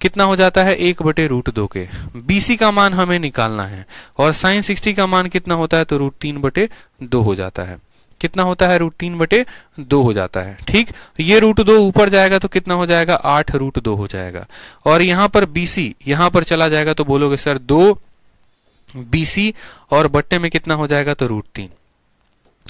कितना हो जाता है एक बटे रूट दो के बीसी का मान हमें निकालना है और साइन सिक्सटी का मान कितना होता है तो रूट तीन बटे दो हो जाता है कितना होता है रूट तीन बटे दो हो जाता है ठीक ये रूट दो ऊपर जाएगा तो कितना हो जाएगा आठ रूट दो हो जाएगा और यहां पर बीसी यहां पर चला जाएगा तो बोलोगे सर दो बीसी और बट्टे में कितना हो जाएगा तो रूट तीन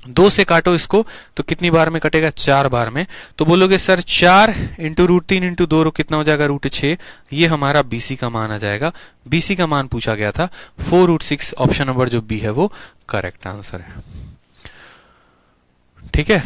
दो से काटो इसको तो कितनी बार में कटेगा चार बार में तो बोलोगे सर चार इंटू रूट तीन इंटू दो कितना हो जाएगा रूट छे ये हमारा बीसी का मान आ जाएगा बीसी का मान पूछा गया था four root six option number जो बी है वो करेक्ट आंसर है ठीक है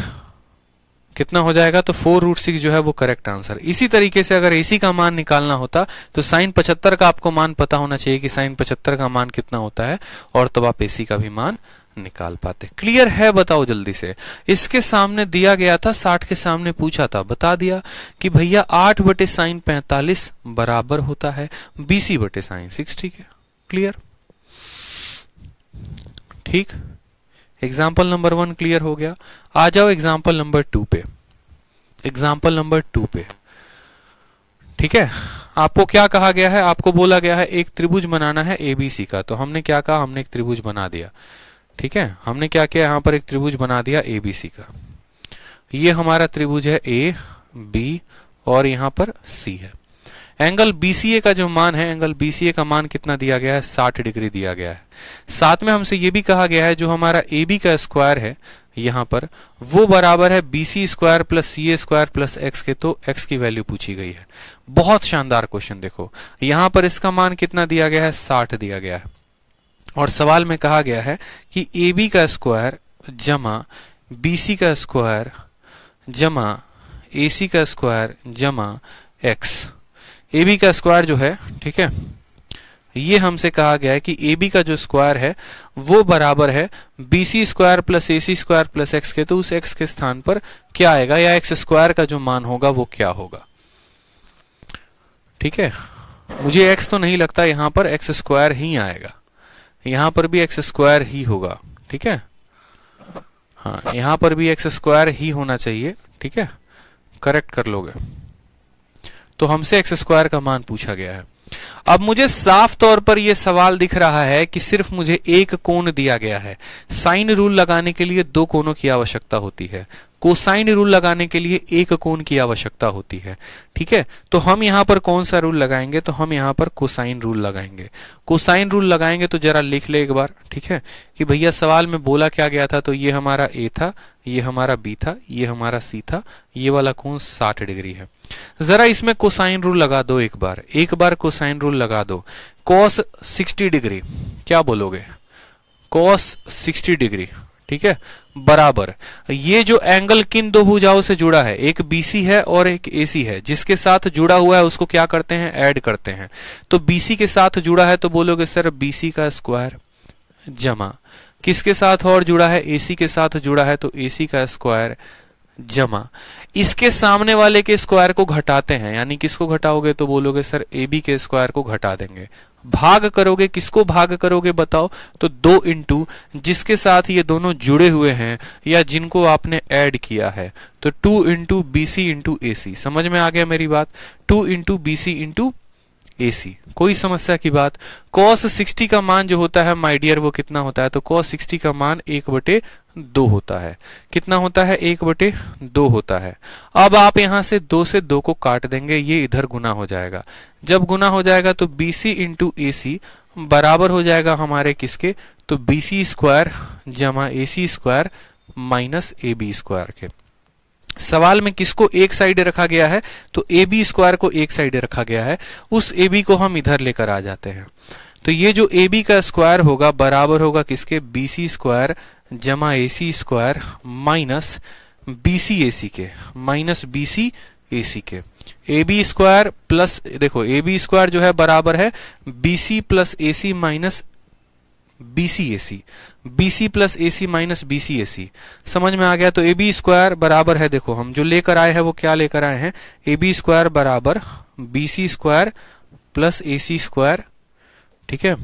कितना हो जाएगा तो फोर रूट सिक्स जो है वो करेक्ट आंसर इसी तरीके से अगर एसी का मान निकालना होता तो साइन पचहत्तर का आपको मान पता होना चाहिए कि साइन पचहत्तर का मान कितना होता है और तब आप एसी का भी मान निकाल पाते क्लियर है बताओ जल्दी से इसके सामने दिया गया था साठ के सामने पूछा था बता दिया कि भैया आठ बटे साइन पैंतालीस बराबर होता है बीसी बटे साइन सिक्स ठीक है क्लियर ठीक एग्जाम्पल नंबर वन क्लियर हो गया आ जाओ एग्जाम्पल नंबर टू पे एग्जाम्पल नंबर टू पे ठीक है आपको क्या कहा गया है आपको बोला गया है एक त्रिभुज बनाना है एबीसी का तो हमने क्या कहा हमने एक त्रिभुज बना दिया ठीक है हमने क्या किया यहाँ पर एक त्रिभुज बना दिया ए बी सी का ये हमारा त्रिभुज है ए बी और यहां पर सी है एंगल बीसीए का जो मान है एंगल बीसीए का मान कितना दिया गया है 60 डिग्री दिया गया है साथ में हमसे ये भी कहा गया है जो हमारा ए बी का स्क्वायर है यहाँ पर वो बराबर है B C square plus C A square plus X के तो एक्स की वैल्यू पूछी गई है बहुत शानदार क्वेश्चन देखो यहाँ पर इसका मान कितना दिया गया है साठ दिया गया है और सवाल में कहा गया है कि ए बी का स्क्वायर जमा बी सी का स्क्वायर जमा ए सी का स्क्वायर जमा एक्स ए बी का स्क्वायर जो है ठीक है ये हमसे कहा गया है कि ए बी का जो स्क्वायर है वो बराबर है B C square plus A C square plus X के तो उस एक्स के स्थान पर क्या आएगा या एक्स स्क्वायर का जो मान होगा वो क्या होगा ठीक है मुझे एक्स तो नहीं लगता यहां पर एक्स स्क्वायर ही आएगा यहां पर भी एक्स स्क्वायर ही होगा ठीक है हाँ यहां पर भी एक्स स्क्वायर ही होना चाहिए ठीक है करेक्ट कर लोगे तो हमसे एक्स स्क्वायर का मान पूछा गया है अब मुझे साफ तौर पर यह सवाल दिख रहा है कि सिर्फ मुझे एक कोण दिया गया है साइन रूल लगाने के लिए दो कोनों की आवश्यकता होती है कोसाइन रूल लगाने के लिए एक कोण की आवश्यकता होती है ठीक है तो हम यहां पर कौन सा रूल लगाएंगे तो हम यहां पर कोसाइन रूल लगाएंगे कोसाइन रूल लगाएंगे तो जरा लिख ले एक बार ठीक है कि भैया सवाल में बोला क्या गया था तो ये हमारा ए था ये हमारा बी था ये हमारा सी था ये वाला कौन साठ डिग्री है जरा इसमें कोसाइन रूल लगा दो एक बार एक बार कोसाइन रूल लगा दो कॉस सिक्सटी डिग्री क्या बोलोगे कॉस सिक्सटी डिग्री ठीक है बराबर ये जो एंगल किन दो भुजाओं से जुड़ा है एक बीसी है और एक एसी है जिसके साथ जुड़ा हुआ है उसको क्या करते हैं ऐड करते हैं तो बीसी के साथ जुड़ा है तो बोलोगे सर बीसी का स्क्वायर जमा किसके साथ और जुड़ा है एसी के साथ जुड़ा है तो एसी का स्क्वायर जमा इसके सामने वाले के स्क्वायर को घटाते हैं यानी किसको घटाओगे तो बोलोगे सर ए बी के स्क्वायर को घटा देंगे भाग करोगे किसको भाग करोगे बताओ तो दो इंटू जिसके साथ ये दोनों जुड़े हुए हैं या जिनको आपने ऐड किया है तो two into B C into A C समझ में आ गया मेरी बात two into B C into AC कोई समस्या की बात कॉस सिक्सटी का मान जो होता है माइडियर वो कितना होता है तो कॉस सिक्सटी का मान एक बटे दो होता है कितना होता है एक बटे दो होता है अब आप यहां से दो से दो को काट देंगे ये इधर गुना हो जाएगा जब गुना हो जाएगा तो बीसी इंटू ए बराबर हो जाएगा हमारे किसके तो बीसी स्क्वायर जमा A square minus A B square के सवाल में किसको एक साइड रखा गया है तो ए बी स्क्वायर को एक साइड रखा गया है उस ए बी को हम इधर लेकर आ जाते हैं तो ये जो ए बी का स्क्वायर होगा बराबर होगा किसके बी सी स्क्वायर जमा A C square minus B C A C के minus B C A C के ए बी स्क्वायर प्लस देखो ए बी स्क्वायर जो है बराबर है B C plus A C minus B C A C B C plus A C minus B C A C समझ में आ गया तो ए बी स्क्वायर बराबर है देखो हम जो लेकर आए हैं वो क्या लेकर आए हैं ए बी स्क्वायर बराबर B C square plus A C square ठीक है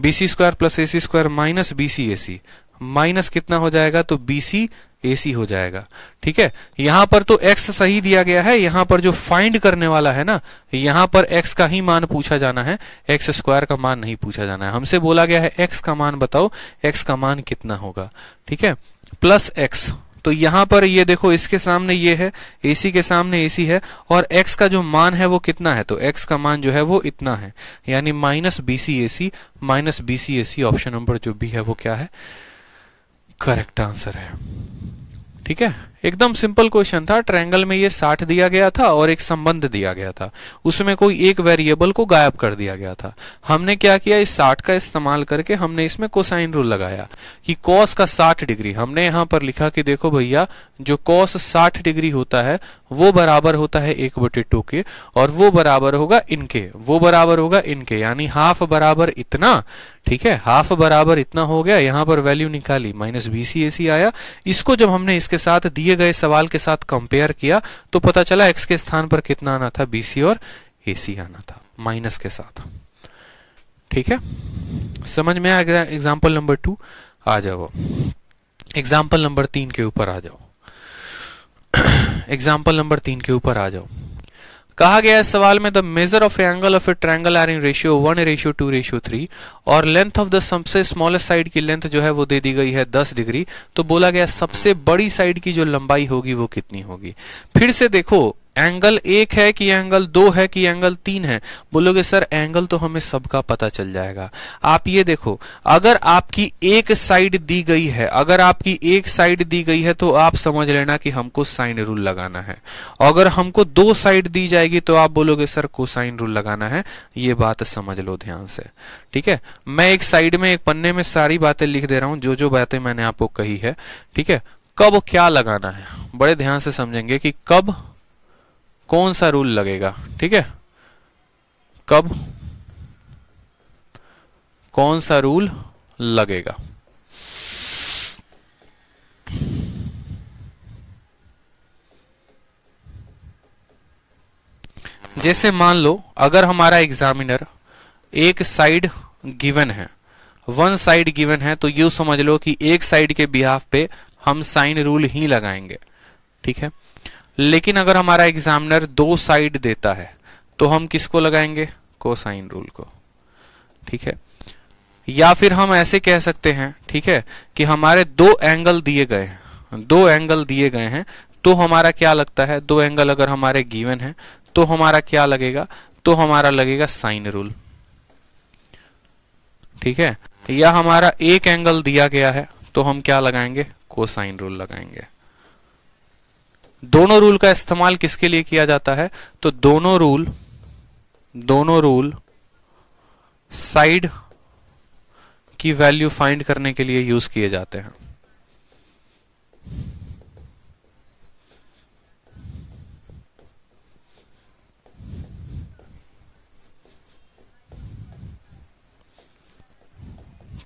B C square plus A C square minus B C A C minus कितना हो जाएगा तो बीसी एसी हो जाएगा ठीक है यहां पर तो एक्स सही दिया गया है यहां पर जो फाइंड करने वाला है ना यहां पर एक्स का ही मान पूछा जाना है एक्स स्क्वायर का मान नहीं पूछा जाना है हमसे बोला गया है एक्स का मान बताओ एक्स का मान कितना होगा ठीक है प्लस एक्स तो यहां पर ये देखो इसके सामने ये है एसी के सामने एसी है और एक्स का जो मान है वो कितना है तो एक्स का मान जो है वो इतना है यानी minus BC AC minus BC AC option number जो भी है वो क्या है करेक्ट आंसर है ठीक है एकदम सिंपल क्वेश्चन था ट्रायंगल में ये 60 दिया गया था और एक संबंध दिया गया था उसमें कोई एक वेरिएबल को गायब कर दिया गया था हमने क्या किया इस 60 का इस्तेमाल करके हमने इसमें कोसाइन रूल लगाया कि कॉस का 60 डिग्री हमने यहां पर लिखा कि देखो भैया जो कॉस साठ डिग्री होता है वो बराबर होता है एक बटे टू के और वो बराबर होगा इनके वो बराबर होगा इनके यानी हाफ बराबर इतना ठीक है हाफ बराबर इतना हो गया यहां पर वैल्यू निकाली माइनस बी सी आया इसको जब हमने इसके साथ दिए गए सवाल के साथ कंपेयर किया तो पता चला एक्स के स्थान पर कितना आना था बीसी और ए आना था माइनस के साथ ठीक है समझ में आ गया एग्जाम्पल नंबर टू आ जाओ एग्जाम्पल नंबर तीन के ऊपर आ जाओ एग्जाम्पल नंबर तीन के ऊपर आ जाओ कहा गया है सवाल में the measure of angle of a triangle are in ratio one ratio two ratio three और लेंथ ऑफ द सबसे स्मॉलेस्ट साइड की लेंथ जो है वो दे दी गई है दस डिग्री तो बोला गया सबसे बड़ी साइड की जो लंबाई होगी वो कितनी होगी फिर से देखो एंगल एक है कि एंगल दो है कि एंगल तीन है बोलोगे सर एंगल तो हमें सबका पता चल जाएगा आप ये देखो अगर आपकी एक साइड दी गई है अगर आपकी एक साइड दी गई है तो आप समझ लेना कि हमको साइन रूल लगाना है अगर हमको दो साइड दी जाएगी तो आप बोलोगे सर साइन रूल लगाना है ये बात समझ लो ध्यान से ठीक है मैं एक साइड में एक पन्ने में सारी बातें लिख दे रहा हूं जो जो बातें मैंने आपको कही है ठीक है कब क्या लगाना है बड़े ध्यान से समझेंगे कि कब कौन सा रूल लगेगा ठीक है कब कौन सा रूल लगेगा जैसे मान लो अगर हमारा एग्जामिनर एक साइड गिवन है वन साइड गिवन है तो यू समझ लो कि एक साइड के बिहाफ पे हम साइन रूल ही लगाएंगे ठीक है लेकिन अगर हमारा एग्जामिनर दो साइड देता है तो हम किसको लगाएंगे कोसाइन रूल को ठीक है या फिर हम ऐसे कह सकते हैं ठीक है कि हमारे दो एंगल दिए गए हैं दो एंगल दिए गए हैं तो हमारा क्या लगता है दो एंगल अगर हमारे गिवन है तो हमारा क्या लगेगा तो हमारा लगेगा साइन रूल ठीक है या हमारा एक एंगल दिया गया है तो हम क्या लगाएंगे कोसाइन रूल लगाएंगे दोनों रूल का इस्तेमाल किसके लिए किया जाता है तो दोनों रूल दोनों रूल साइड की वैल्यू फाइंड करने के लिए यूज किए जाते हैं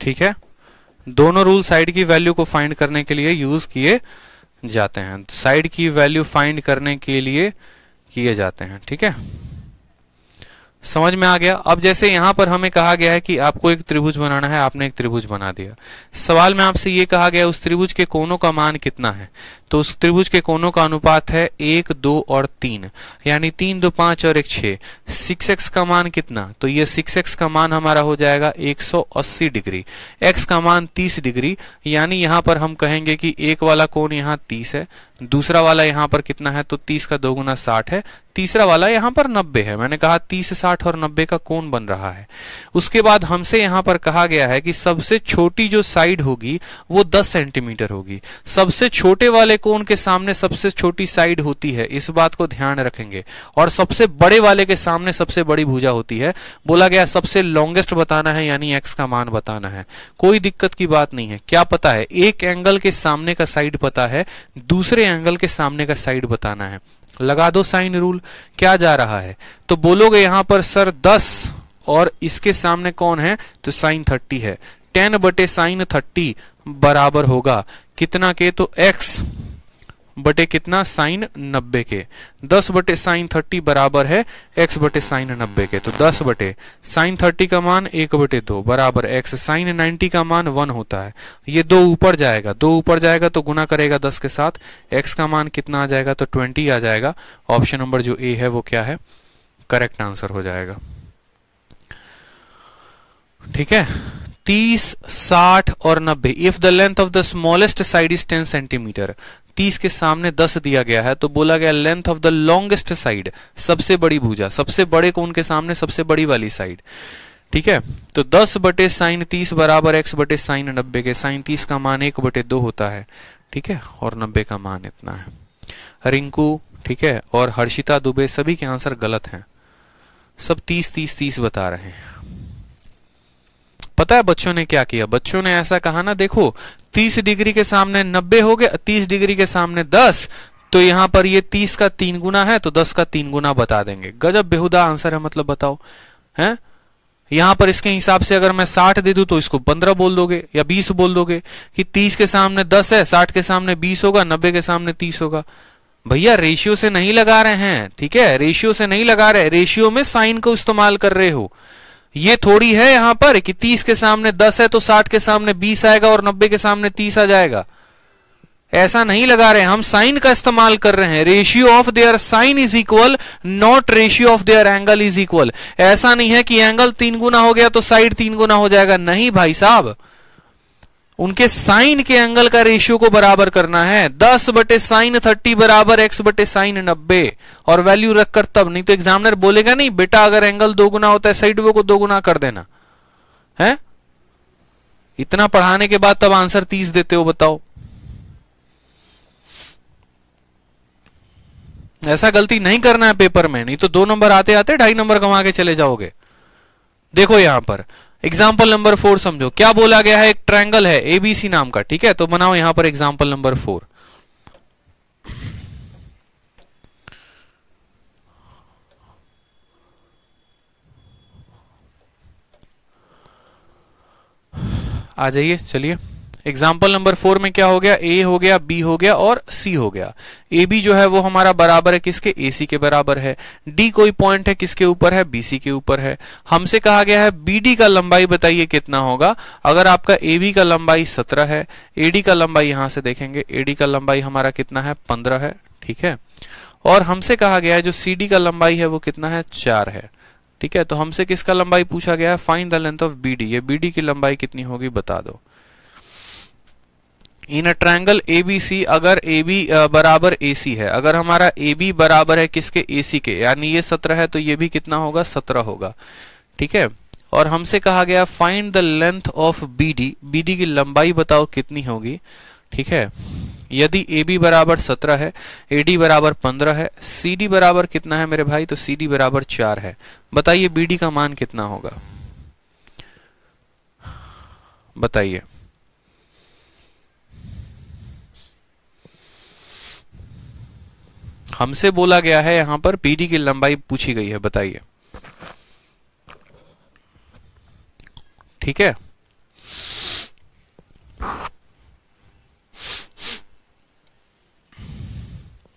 ठीक है दोनों रूल साइड की वैल्यू को फाइंड करने के लिए यूज किए जाते हैं साइड तो की वैल्यू फाइंड करने के लिए किए जाते हैं ठीक है समझ में आ गया अब जैसे यहां पर हमें कहा गया है कि आपको एक त्रिभुज बनाना है आपने एक त्रिभुज बना दिया सवाल में आपसे ये कहा गया उस त्रिभुज के कोनों का मान कितना है तो उस त्रिभुज के कोनों का अनुपात है एक दो और तीन यानी तीन दो पांच और एक छे सिक्स एक्स का मान कितना तो ये सिक्स एक्स का मान हमारा हो जाएगा एक सौ अस्सी डिग्री एक्स का मान तीस डिग्री यानी यहां पर हम कहेंगे कि एक वाला कोन यहाँ तीस है दूसरा वाला यहाँ पर कितना है तो तीस का दो गुना साठ है तीसरा वाला यहाँ पर नब्बे है मैंने कहा तीस साठ और नब्बे का कोण बन रहा है उसके बाद हमसे यहाँ पर कहा गया है कि सबसे छोटी जो साइड होगी वो दस सेंटीमीटर होगी सबसे छोटे वाले कोण के सामने सबसे छोटी साइड होती है इस बात को ध्यान रखेंगे और सबसे बड़े वाले के सामने सबसे बड़ी भूजा होती है बोला गया सबसे लॉन्गेस्ट बताना है यानी एक्स का मान बताना है कोई दिक्कत की बात नहीं है क्या पता है एक एंगल के सामने का साइड पता है दूसरे एंगल के सामने का साइड बताना है लगा दो साइन रूल क्या जा रहा है तो बोलोगे यहां पर सर दस और इसके सामने कौन है तो साइन थर्टी है टेन बटे साइन थर्टी बराबर होगा कितना के तो एक्स बटे कितना साइन नब्बे के दस बटे साइन थर्टी बराबर है एक्स बटे साइन नब्बे के तो दस बटे साइन थर्टी का मान एक बटे दो बराबर एक्स साइन नाइन्टी का मान वन होता है ये दो ऊपर जाएगा दो ऊपर जाएगा तो गुना करेगा दस के साथ एक्स का मान कितना आ जाएगा तो ट्वेंटी आ जाएगा ऑप्शन नंबर जो ए है वो क्या है करेक्ट आंसर हो जाएगा ठीक है तीस साठ और नब्बे if the length of the smallest side is ten centimetre तीस के सामने दस दिया गया है तो बोला गया length of the longest side सबसे बड़ी भूजा सबसे बड़े कोण के सामने सबसे बड़ी वाली साइड ठीक है तो दस बटे साइन तीस बराबर एक्स बटे साइन नब्बे के साइन तीस का मान एक बटे दो होता है ठीक है और नब्बे का मान इतना है रिंकू ठीक है और हर्षिता दुबे सभी के आंसर गलत हैं सब तीस तीस तीस बता रहे हैं पता है बच्चों ने क्या किया बच्चों ने ऐसा कहा ना देखो तीस डिग्री के सामने नब्बे हो गए तीस डिग्री के सामने दस तो यहां पर ये तीस का तीन गुना है तो दस का तीन गुना बता देंगे गजब बेहुदा आंसर है मतलब बताओ है यहां पर इसके हिसाब से अगर मैं साठ दे दू तो इसको पंद्रह बोल दोगे या बीस बोल दोगे कि तीस के सामने दस है साठ के सामने बीस होगा नब्बे के सामने तीस होगा भैया रेशियो से नहीं लगा रहे हैं ठीक है रेशियो से नहीं लगा रहे रेशियो में साइन को इस्तेमाल कर रहे हो ये थोड़ी है यहां पर कि 30 के सामने 10 है तो 60 के सामने 20 आएगा और 90 के सामने 30 आ जाएगा ऐसा नहीं लगा रहे हम साइन का इस्तेमाल कर रहे हैं ratio of their sine is equal not ratio of their angle is equal ऐसा नहीं है कि एंगल तीन गुना हो गया तो साइड तीन गुना हो जाएगा नहीं भाई साहब उनके साइन के एंगल का रेशियो को बराबर करना है दस बटे साइन थर्टी बराबर एक्स बटे साइन नब्बे और वैल्यू रखकर तब नहीं तो एग्जामिनर बोलेगा नहीं बेटा अगर एंगल दो गुना होता है साइड वे को दो गुना कर देना है इतना पढ़ाने के बाद तब आंसर तीस देते हो बताओ ऐसा गलती नहीं करना है पेपर में नहीं तो दो नंबर आते आते ढाई नंबर कमा के चले जाओगे देखो यहां पर एग्जाम्पल नंबर फोर समझो क्या बोला गया है एक ट्रायंगल है एबीसी नाम का ठीक है तो बनाओ यहां पर एग्जाम्पल नंबर फोर आ जाइए चलिए एग्जाम्पल नंबर फोर में क्या हो गया ए हो गया बी हो गया और सी हो गया ए बी जो है वो हमारा बराबर है किसके ए सी के बराबर है डी कोई पॉइंट है किसके ऊपर है बी सी के ऊपर है हमसे कहा गया है बी डी का लंबाई बताइए कितना होगा अगर आपका ए बी का लंबाई सत्रह है ए डी का लंबाई यहां से देखेंगे ए डी का लंबाई हमारा कितना है पंद्रह है ठीक है और हमसे कहा गया है जो सी डी का लंबाई है वो कितना है चार है ठीक है तो हमसे किसका लंबाई पूछा गया है find the length of B D ये बी डी की लंबाई कितनी होगी बता दो इन a triangle A B C अगर ए बी बराबर ए सी है अगर हमारा ए बी बराबर है किसके ए सी के यानी ये सत्रह है तो ये भी कितना होगा सत्रह होगा ठीक है और हमसे कहा गया find the length of B D B D की लंबाई बताओ कितनी होगी ठीक है यदि ए बी बराबर सत्रह है ए डी बराबर पंद्रह है सी डी बराबर कितना है मेरे भाई तो सी डी बराबर चार है बताइए बी डी का मान कितना होगा बताइए हमसे बोला गया है यहां पर पीडी की लंबाई पूछी गई है बताइए ठीक है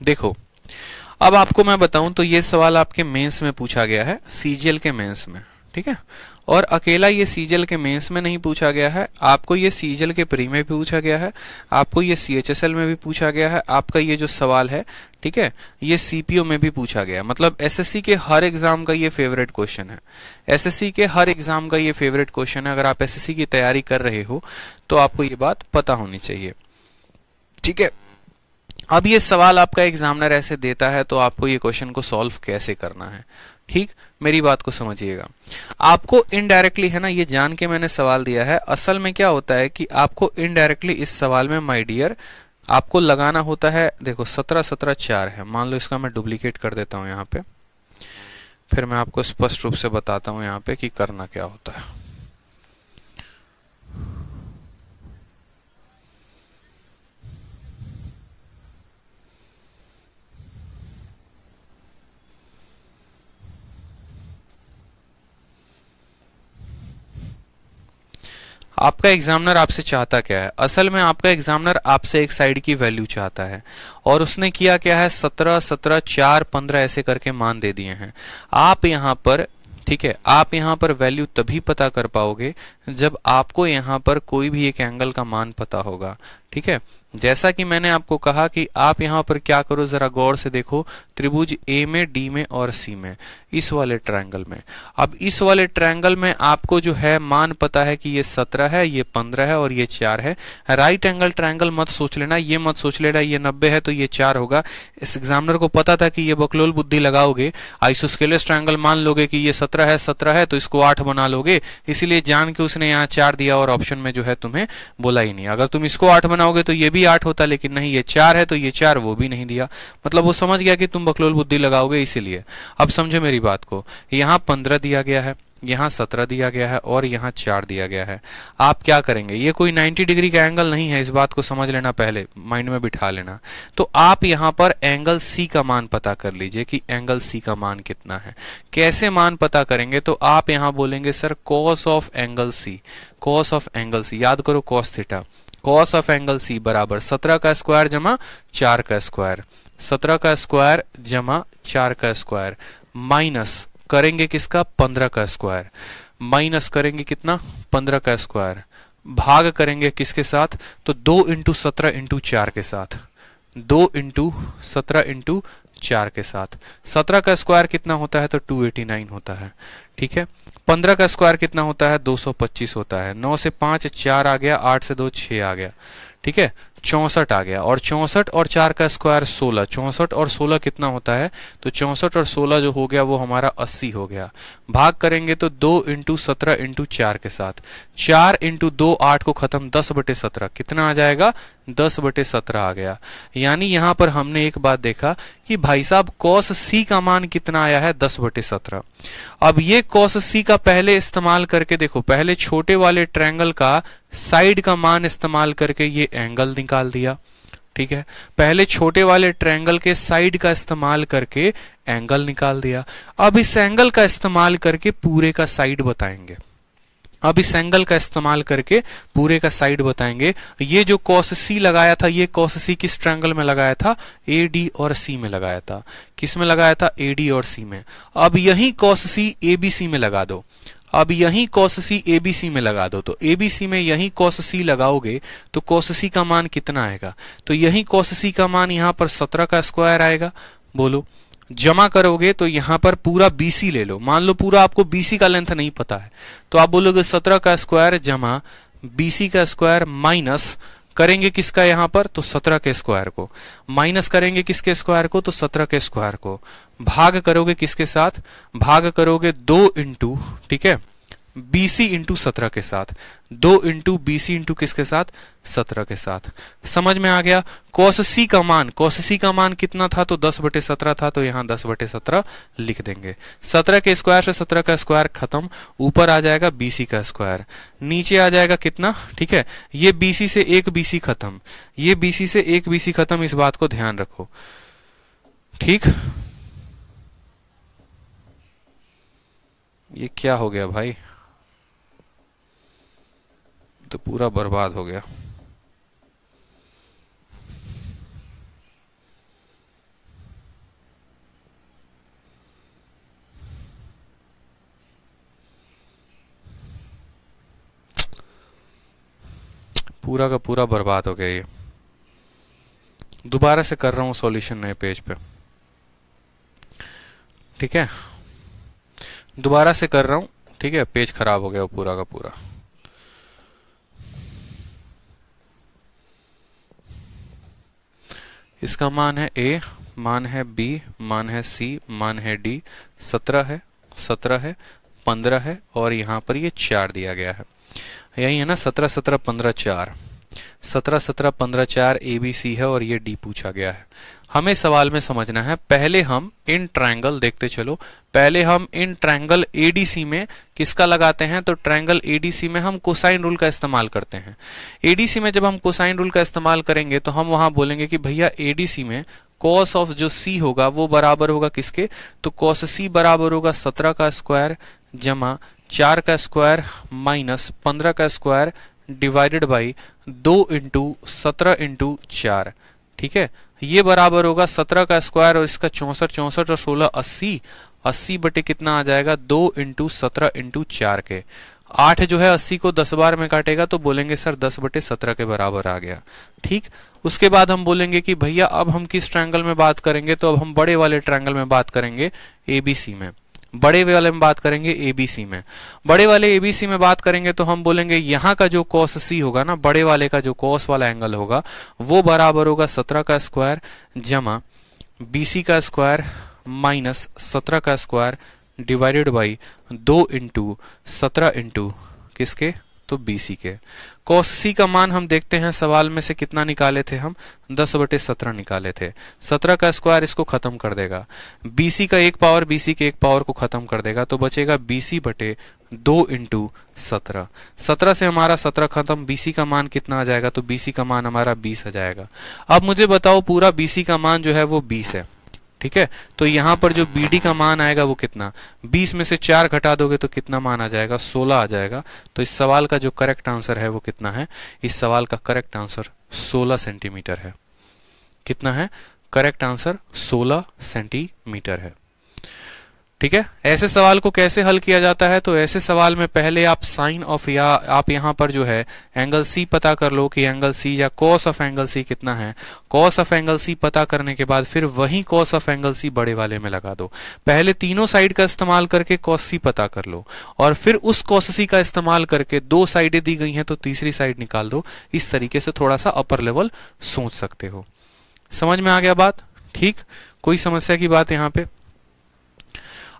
देखो अब आपको मैं बताऊं तो ये सवाल आपके मेंस में पूछा गया है सीजीएल के मेंस में ठीक है और अकेला ये सीजल के मेंस में नहीं पूछा गया है आपको ये सीजल के प्री में भी पूछा गया है आपको ये एल में भी पूछा गया है आपका ये जो सवाल है ठीक है ये सीपीओ में भी पूछा गया मतलब एसएससी के हर एग्जाम का ये फेवरेट क्वेश्चन है एसएससी के हर एग्जाम का ये फेवरेट क्वेश्चन है अगर आप सी की तैयारी कर रहे हो तो आपको ये बात पता होनी चाहिए ठीक है अब ये सवाल आपका एग्जामिनर ऐसे देता है तो आपको ये क्वेश्चन को सॉल्व कैसे करना है ठीक मेरी बात को समझिएगा आपको इनडायरेक्टली है ना ये जान के मैंने सवाल दिया है असल में क्या होता है कि आपको इनडायरेक्टली इस सवाल में माई डियर आपको लगाना होता है देखो सत्रह सत्रह चार है मान लो इसका मैं डुप्लीकेट कर देता हूँ यहाँ पे फिर मैं आपको स्पष्ट रूप से बताता हूँ यहाँ पे कि करना क्या होता है आपका एग्जामिनर आपसे चाहता क्या है असल में आपका एग्जामिनर आपसे एक साइड की वैल्यू चाहता है और उसने किया क्या है सत्रह सत्रह चार पंद्रह ऐसे करके मान दे दिए हैं आप यहां पर ठीक है आप यहां पर वैल्यू तभी पता कर पाओगे जब आपको यहां पर कोई भी एक एंगल का मान पता होगा ठीक है जैसा कि मैंने आपको कहा कि आप यहां पर क्या करो जरा गौर से देखो त्रिभुज ए में डी में और सी में इस वाले ट्रायंगल में अब इस वाले ट्रायंगल में आपको जो है मान पता है कि ये सत्रह है ये पंद्रह है और ये चार है राइट एंगल ट्रायंगल मत सोच लेना ये मत सोच लेना ये नब्बे है तो ये चार होगा इस एग्जामिनर को पता था कि ये बकलोल बुद्धि लगाओगे आइसोस्केलस ट्रायंगल मान लोगे कि ये सत्रह है सत्रह है तो इसको आठ बना लोगे इसीलिए जान के उसने यहाँ चार दिया और ऑप्शन में जो है तुम्हें बोला ही नहीं अगर तुम इसको आठ बनाओगे तो ये भी भी आठ होता लेकिन नहीं ये चार है तो ये चार वो भी नहीं दिया मतलब वो समझ गया कि तुम बकलोल बुद्धि लगाओगे इसीलिए अब समझो मेरी बात को यहाँ पंद्रह दिया गया है यहाँ सत्रह दिया गया है और यहाँ चार दिया गया है आप क्या करेंगे ये कोई नाइन्टी डिग्री का एंगल नहीं है इस बात को समझ लेना पहले माइंड में बिठा लेना तो आप यहाँ पर एंगल सी का मान पता कर लीजिए कि एंगल सी का मान कितना है कैसे मान पता करेंगे तो आप यहाँ बोलेंगे sir cos of angle C cos of angle C याद करो cos theta cos of angle C बराबर सत्रह का स्क्वायर जमा चार का स्क्वायर सत्रह का स्क्वायर जमा चार का स्क्वायर माइनस करेंगे किसका पंद्रह का स्क्वायर माइनस करेंगे कितना पंद्रह का स्क्वायर भाग करेंगे किसके साथ तो दो इंटू सत्रह इंटू चार के साथ दो इंटू सत्रह इंटू चार के साथ सत्रह का स्क्वायर कितना होता है तो टू एटी नाइन होता है ठीक है पंद्रह का स्क्वायर कितना होता है 225 होता है नौ से पांच चार आ गया आठ से दो छ आ गया ठीक है 64 आ गया और 64 और 4 का स्क्वायर 16 64 और 16 कितना होता है तो 64 और 16 जो हो गया वो हमारा 80 हो गया भाग करेंगे तो 2 इंटू सत्रह इंटू चार के साथ 4 इंटू दो आठ को खत्म 10 बटे सत्रह कितना आ जाएगा 10 बटे सत्रह आ गया यानी यहां पर हमने एक बात देखा कि भाई साहब कॉस सी का मान कितना आया है दस बटे सत्रह अब ये कॉस सी का पहले इस्तेमाल करके देखो पहले छोटे वाले ट्रैंगल का साइड का मान इस्तेमाल करके ये एंगल निकाल दिया ठीक है पहले छोटे वाले ट्रैंगल के साइड का इस्तेमाल करके एंगल निकाल दिया अब इस एंगल का इस्तेमाल करके पूरे का साइड बताएंगे अब इस एंगल का इस्तेमाल करके पूरे का साइड बताएंगे ये जो कॉस सी लगाया था ये कॉस सी किस ट्रैंगल में लगाया था ए डी और सी में लगाया था किस में लगाया था ए डी और सी में अब यही cos C A B C में लगा दो अब यही कौश सी एबीसी में लगा दो तो एबीसी में यही कॉस सी लगाओगे तो कौश सी का मान कितना आएगा तो यही कौश सी का मान यहाँ पर सत्रह का स्क्वायर आएगा बोलो जमा करोगे तो यहाँ पर पूरा बीसी ले लो मान लो पूरा आपको बीसी का लेंथ नहीं पता है तो आप बोलोगे सत्रह का स्क्वायर जमा बीसी का स्क्वायर माइनस करेंगे किसका यहां पर तो सत्रह के स्क्वायर को माइनस करेंगे किसके स्क्वायर को तो सत्रह के स्क्वायर को भाग करोगे किसके साथ भाग करोगे दो इंटू ठीक है बी सी इंटू सत्रह के साथ दो इंटू बी सी इंटू किसके साथ सत्रह के साथ समझ में आ गया कॉस सी का मान कॉस सी का मान कितना था तो दस बटे सत्रह था तो यहां दस बटे सत्रह लिख देंगे सत्रह के स्क्वायर से सत्रह का स्क्वायर खत्म ऊपर आ जाएगा बीसी का स्क्वायर नीचे आ जाएगा कितना ठीक है ये बीसी से एक बीसी खत्म ये बीसी से एक बीसी खत्म इस बात को ध्यान रखो ठीक ये क्या हो गया भाई तो पूरा बर्बाद हो गया पूरा का पूरा बर्बाद हो गया ये दोबारा से कर रहा हूं सॉल्यूशन नए पेज पे ठीक है दोबारा से कर रहा हूं ठीक है पेज खराब हो गया पूरा का पूरा इसका मान है ए मान है बी मान है सी मान है डी सत्रह है सत्रह है पंद्रह है और यहाँ पर ये चार दिया गया है यही है ना सत्रह सत्रह पंद्रह चार सत्रह सत्रह पंद्रह चार ए बी सी है और ये डी पूछा गया है हमें सवाल में समझना है पहले हम इन ट्रायंगल देखते चलो पहले हम इन ट्रायंगल एडीसी में किसका लगाते हैं तो ट्रायंगल एडीसी में हम कोसाइन रूल का इस्तेमाल करते हैं एडीसी में जब हम कोसाइन रूल का इस्तेमाल करेंगे तो हम वहां बोलेंगे कि भैया एडीसी में कॉस ऑफ जो सी होगा वो बराबर होगा किसके तो कॉस सी बराबर होगा सत्रह का स्क्वायर जमा चार का स्क्वायर माइनस पंद्रह का स्क्वायर डिवाइडेड बाई दो इंटू सत्रह इंटू चार ठीक है ये बराबर होगा सत्रह का स्क्वायर और इसका चौसठ चौसठ और सोलह अस्सी अस्सी बटे कितना आ जाएगा दो इंटू सत्रह इंटू चार के आठ जो है अस्सी को दस बार में काटेगा तो बोलेंगे सर दस बटे सत्रह के बराबर आ गया ठीक उसके बाद हम बोलेंगे कि भैया अब हम किस ट्रायंगल में बात करेंगे तो अब हम बड़े वाले ट्रायंगल में बात करेंगे एबीसी में बड़े वाले में बात करेंगे एबीसी में बड़े वाले एबीसी में बात करेंगे तो हम बोलेंगे यहाँ का जो कॉस सी होगा ना बड़े वाले का जो कॉस वाला एंगल होगा वो बराबर होगा सत्रह का स्क्वायर जमा बीसी का स्क्वायर माइनस सत्रह का स्क्वायर डिवाइडेड बाई दो इंटू सत्रह इंटू किसके दोस्तों बीसी के कॉस सी का मान हम देखते हैं सवाल में से कितना निकाले थे हम दस बटे सत्रह निकाले थे सत्रह का स्क्वायर इसको खत्म कर देगा बीसी का एक पावर बीसी के एक पावर को खत्म कर देगा तो बचेगा बीसी बटे दो इंटू सत्रह सत्रह से हमारा सत्रह खत्म बीसी का मान कितना आ जाएगा तो बीसी का मान हमारा बीस आ जाएगा अब मुझे बताओ पूरा बीसी का मान जो है वो बीस है ठीक है तो यहां पर जो बी डी का मान आएगा वो कितना बीस में से चार घटा दोगे तो कितना मान आ जाएगा सोलह आ जाएगा तो इस सवाल का जो करेक्ट आंसर है वो कितना है इस सवाल का करेक्ट आंसर सोलह सेंटीमीटर है कितना है करेक्ट आंसर सोलह सेंटीमीटर है ठीक है ऐसे सवाल को कैसे हल किया जाता है तो ऐसे सवाल में पहले आप साइन ऑफ या आप यहां पर जो है एंगल सी पता कर लो कि एंगल सी या कॉस ऑफ एंगल सी कितना है कॉस ऑफ एंगल सी पता करने के बाद फिर वही कॉस ऑफ एंगल सी बड़े वाले में लगा दो पहले तीनों साइड का इस्तेमाल करके कॉस सी पता कर लो और फिर उस कॉस सी का इस्तेमाल करके दो साइडें दी गई हैं तो तीसरी साइड निकाल दो इस तरीके से थोड़ा सा अपर लेवल सोच सकते हो समझ में आ गया बात ठीक कोई समस्या की बात यहां पर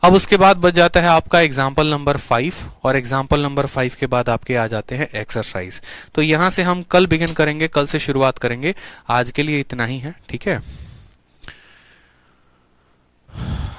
अब उसके बाद बच जाता है आपका एग्जाम्पल नंबर फाइव और एग्जाम्पल नंबर फाइव के बाद आपके आ जाते हैं एक्सरसाइज तो यहां से हम कल बिगिन करेंगे कल से शुरुआत करेंगे आज के लिए इतना ही है ठीक है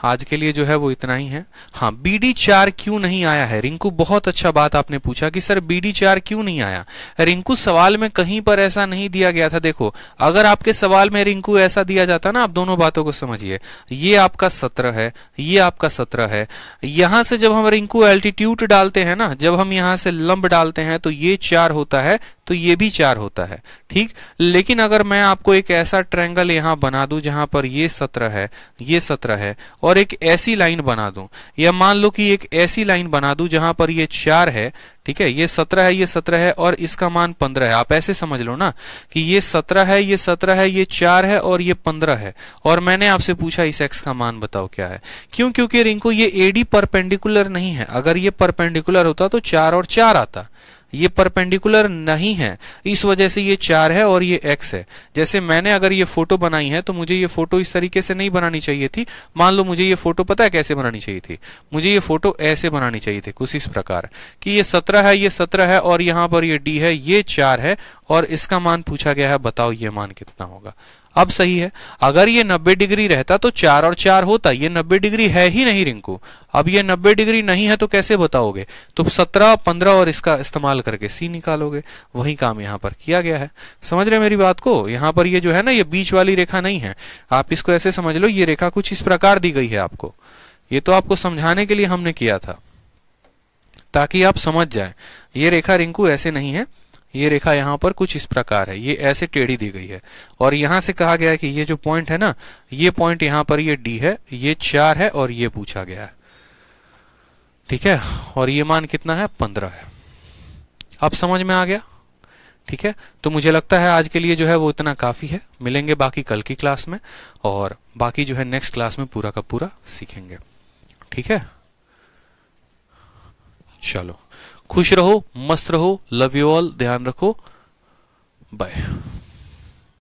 आज के लिए जो है वो इतना ही है हाँ बी डी चार क्यों नहीं आया है रिंकू बहुत अच्छा बात आपने पूछा कि सर बी डी चार क्यों नहीं आया रिंकू सवाल में कहीं पर ऐसा नहीं दिया गया था देखो अगर आपके सवाल में रिंकू ऐसा दिया जाता ना आप दोनों बातों को समझिए ये आपका सत्रह है ये आपका सत्रह है यहां से जब हम रिंकू एल्टीट्यूड डालते हैं ना जब हम यहां से लंब डालते हैं तो ये चार होता है तो ये भी चार होता है ठीक लेकिन अगर मैं आपको एक ऐसा ट्रैंगल यहां बना दूं जहां पर ये सत्रह है ये सत्रह है और एक ऐसी लाइन बना दूं या मान लो कि एक ऐसी लाइन बना दूं जहां पर ये चार है ठीक है ये सत्रह है ये सत्रह है और इसका मान पंद्रह है आप ऐसे समझ लो ना कि ये सत्रह है ये सत्रह है ये चार है और ये पंद्रह है और मैंने आपसे पूछा इस एक्स का मान बताओ क्या है क्यों क्योंकि रिंको ये एडी परपेंडिकुलर नहीं है अगर ये परपेंडिकुलर होता तो चार और चार आता ये परपेंडिकुलर नहीं है इस वजह से ये चार है और ये एक्स है जैसे मैंने अगर ये फोटो बनाई है तो मुझे ये फोटो इस तरीके से नहीं बनानी चाहिए थी मान लो मुझे ये फोटो पता है कैसे बनानी चाहिए थी मुझे ये फोटो ऐसे बनानी चाहिए थी कुछ इस प्रकार कि ये सत्रह है ये सत्रह है और यहाँ पर ये डी है ये चार है और इसका मान पूछा गया है बताओ ये मान कितना होगा अब सही है अगर ये 90 डिग्री रहता तो चार और चार होता ये 90 डिग्री है ही नहीं रिंकू अब ये 90 डिग्री नहीं है तो कैसे बताओगे तो 17 15 और इसका इस्तेमाल करके सी निकालोगे वही काम यहाँ पर किया गया है समझ रहे मेरी बात को यहाँ पर ये जो है ना ये बीच वाली रेखा नहीं है आप इसको ऐसे समझ लो ये रेखा कुछ इस प्रकार दी गई है आपको ये तो आपको समझाने के लिए हमने किया था ताकि आप समझ जाए ये रेखा रिंकू ऐसे नहीं है ये रेखा यहाँ पर कुछ इस प्रकार है ये ऐसे टेढ़ी दी गई है और यहाँ से कहा गया है कि ये जो पॉइंट है ना ये पॉइंट यहाँ पर ये डी है ये चार है और ये पूछा गया है ठीक है और ये मान कितना है पंद्रह है अब समझ में आ गया ठीक है तो मुझे लगता है आज के लिए जो है वो इतना काफ़ी है मिलेंगे बाकी कल की क्लास में और बाकी जो है नेक्स्ट क्लास में पूरा का पूरा सीखेंगे ठीक है चलो खुश रहो मस्त रहो लव यू ऑल ध्यान रखो बाय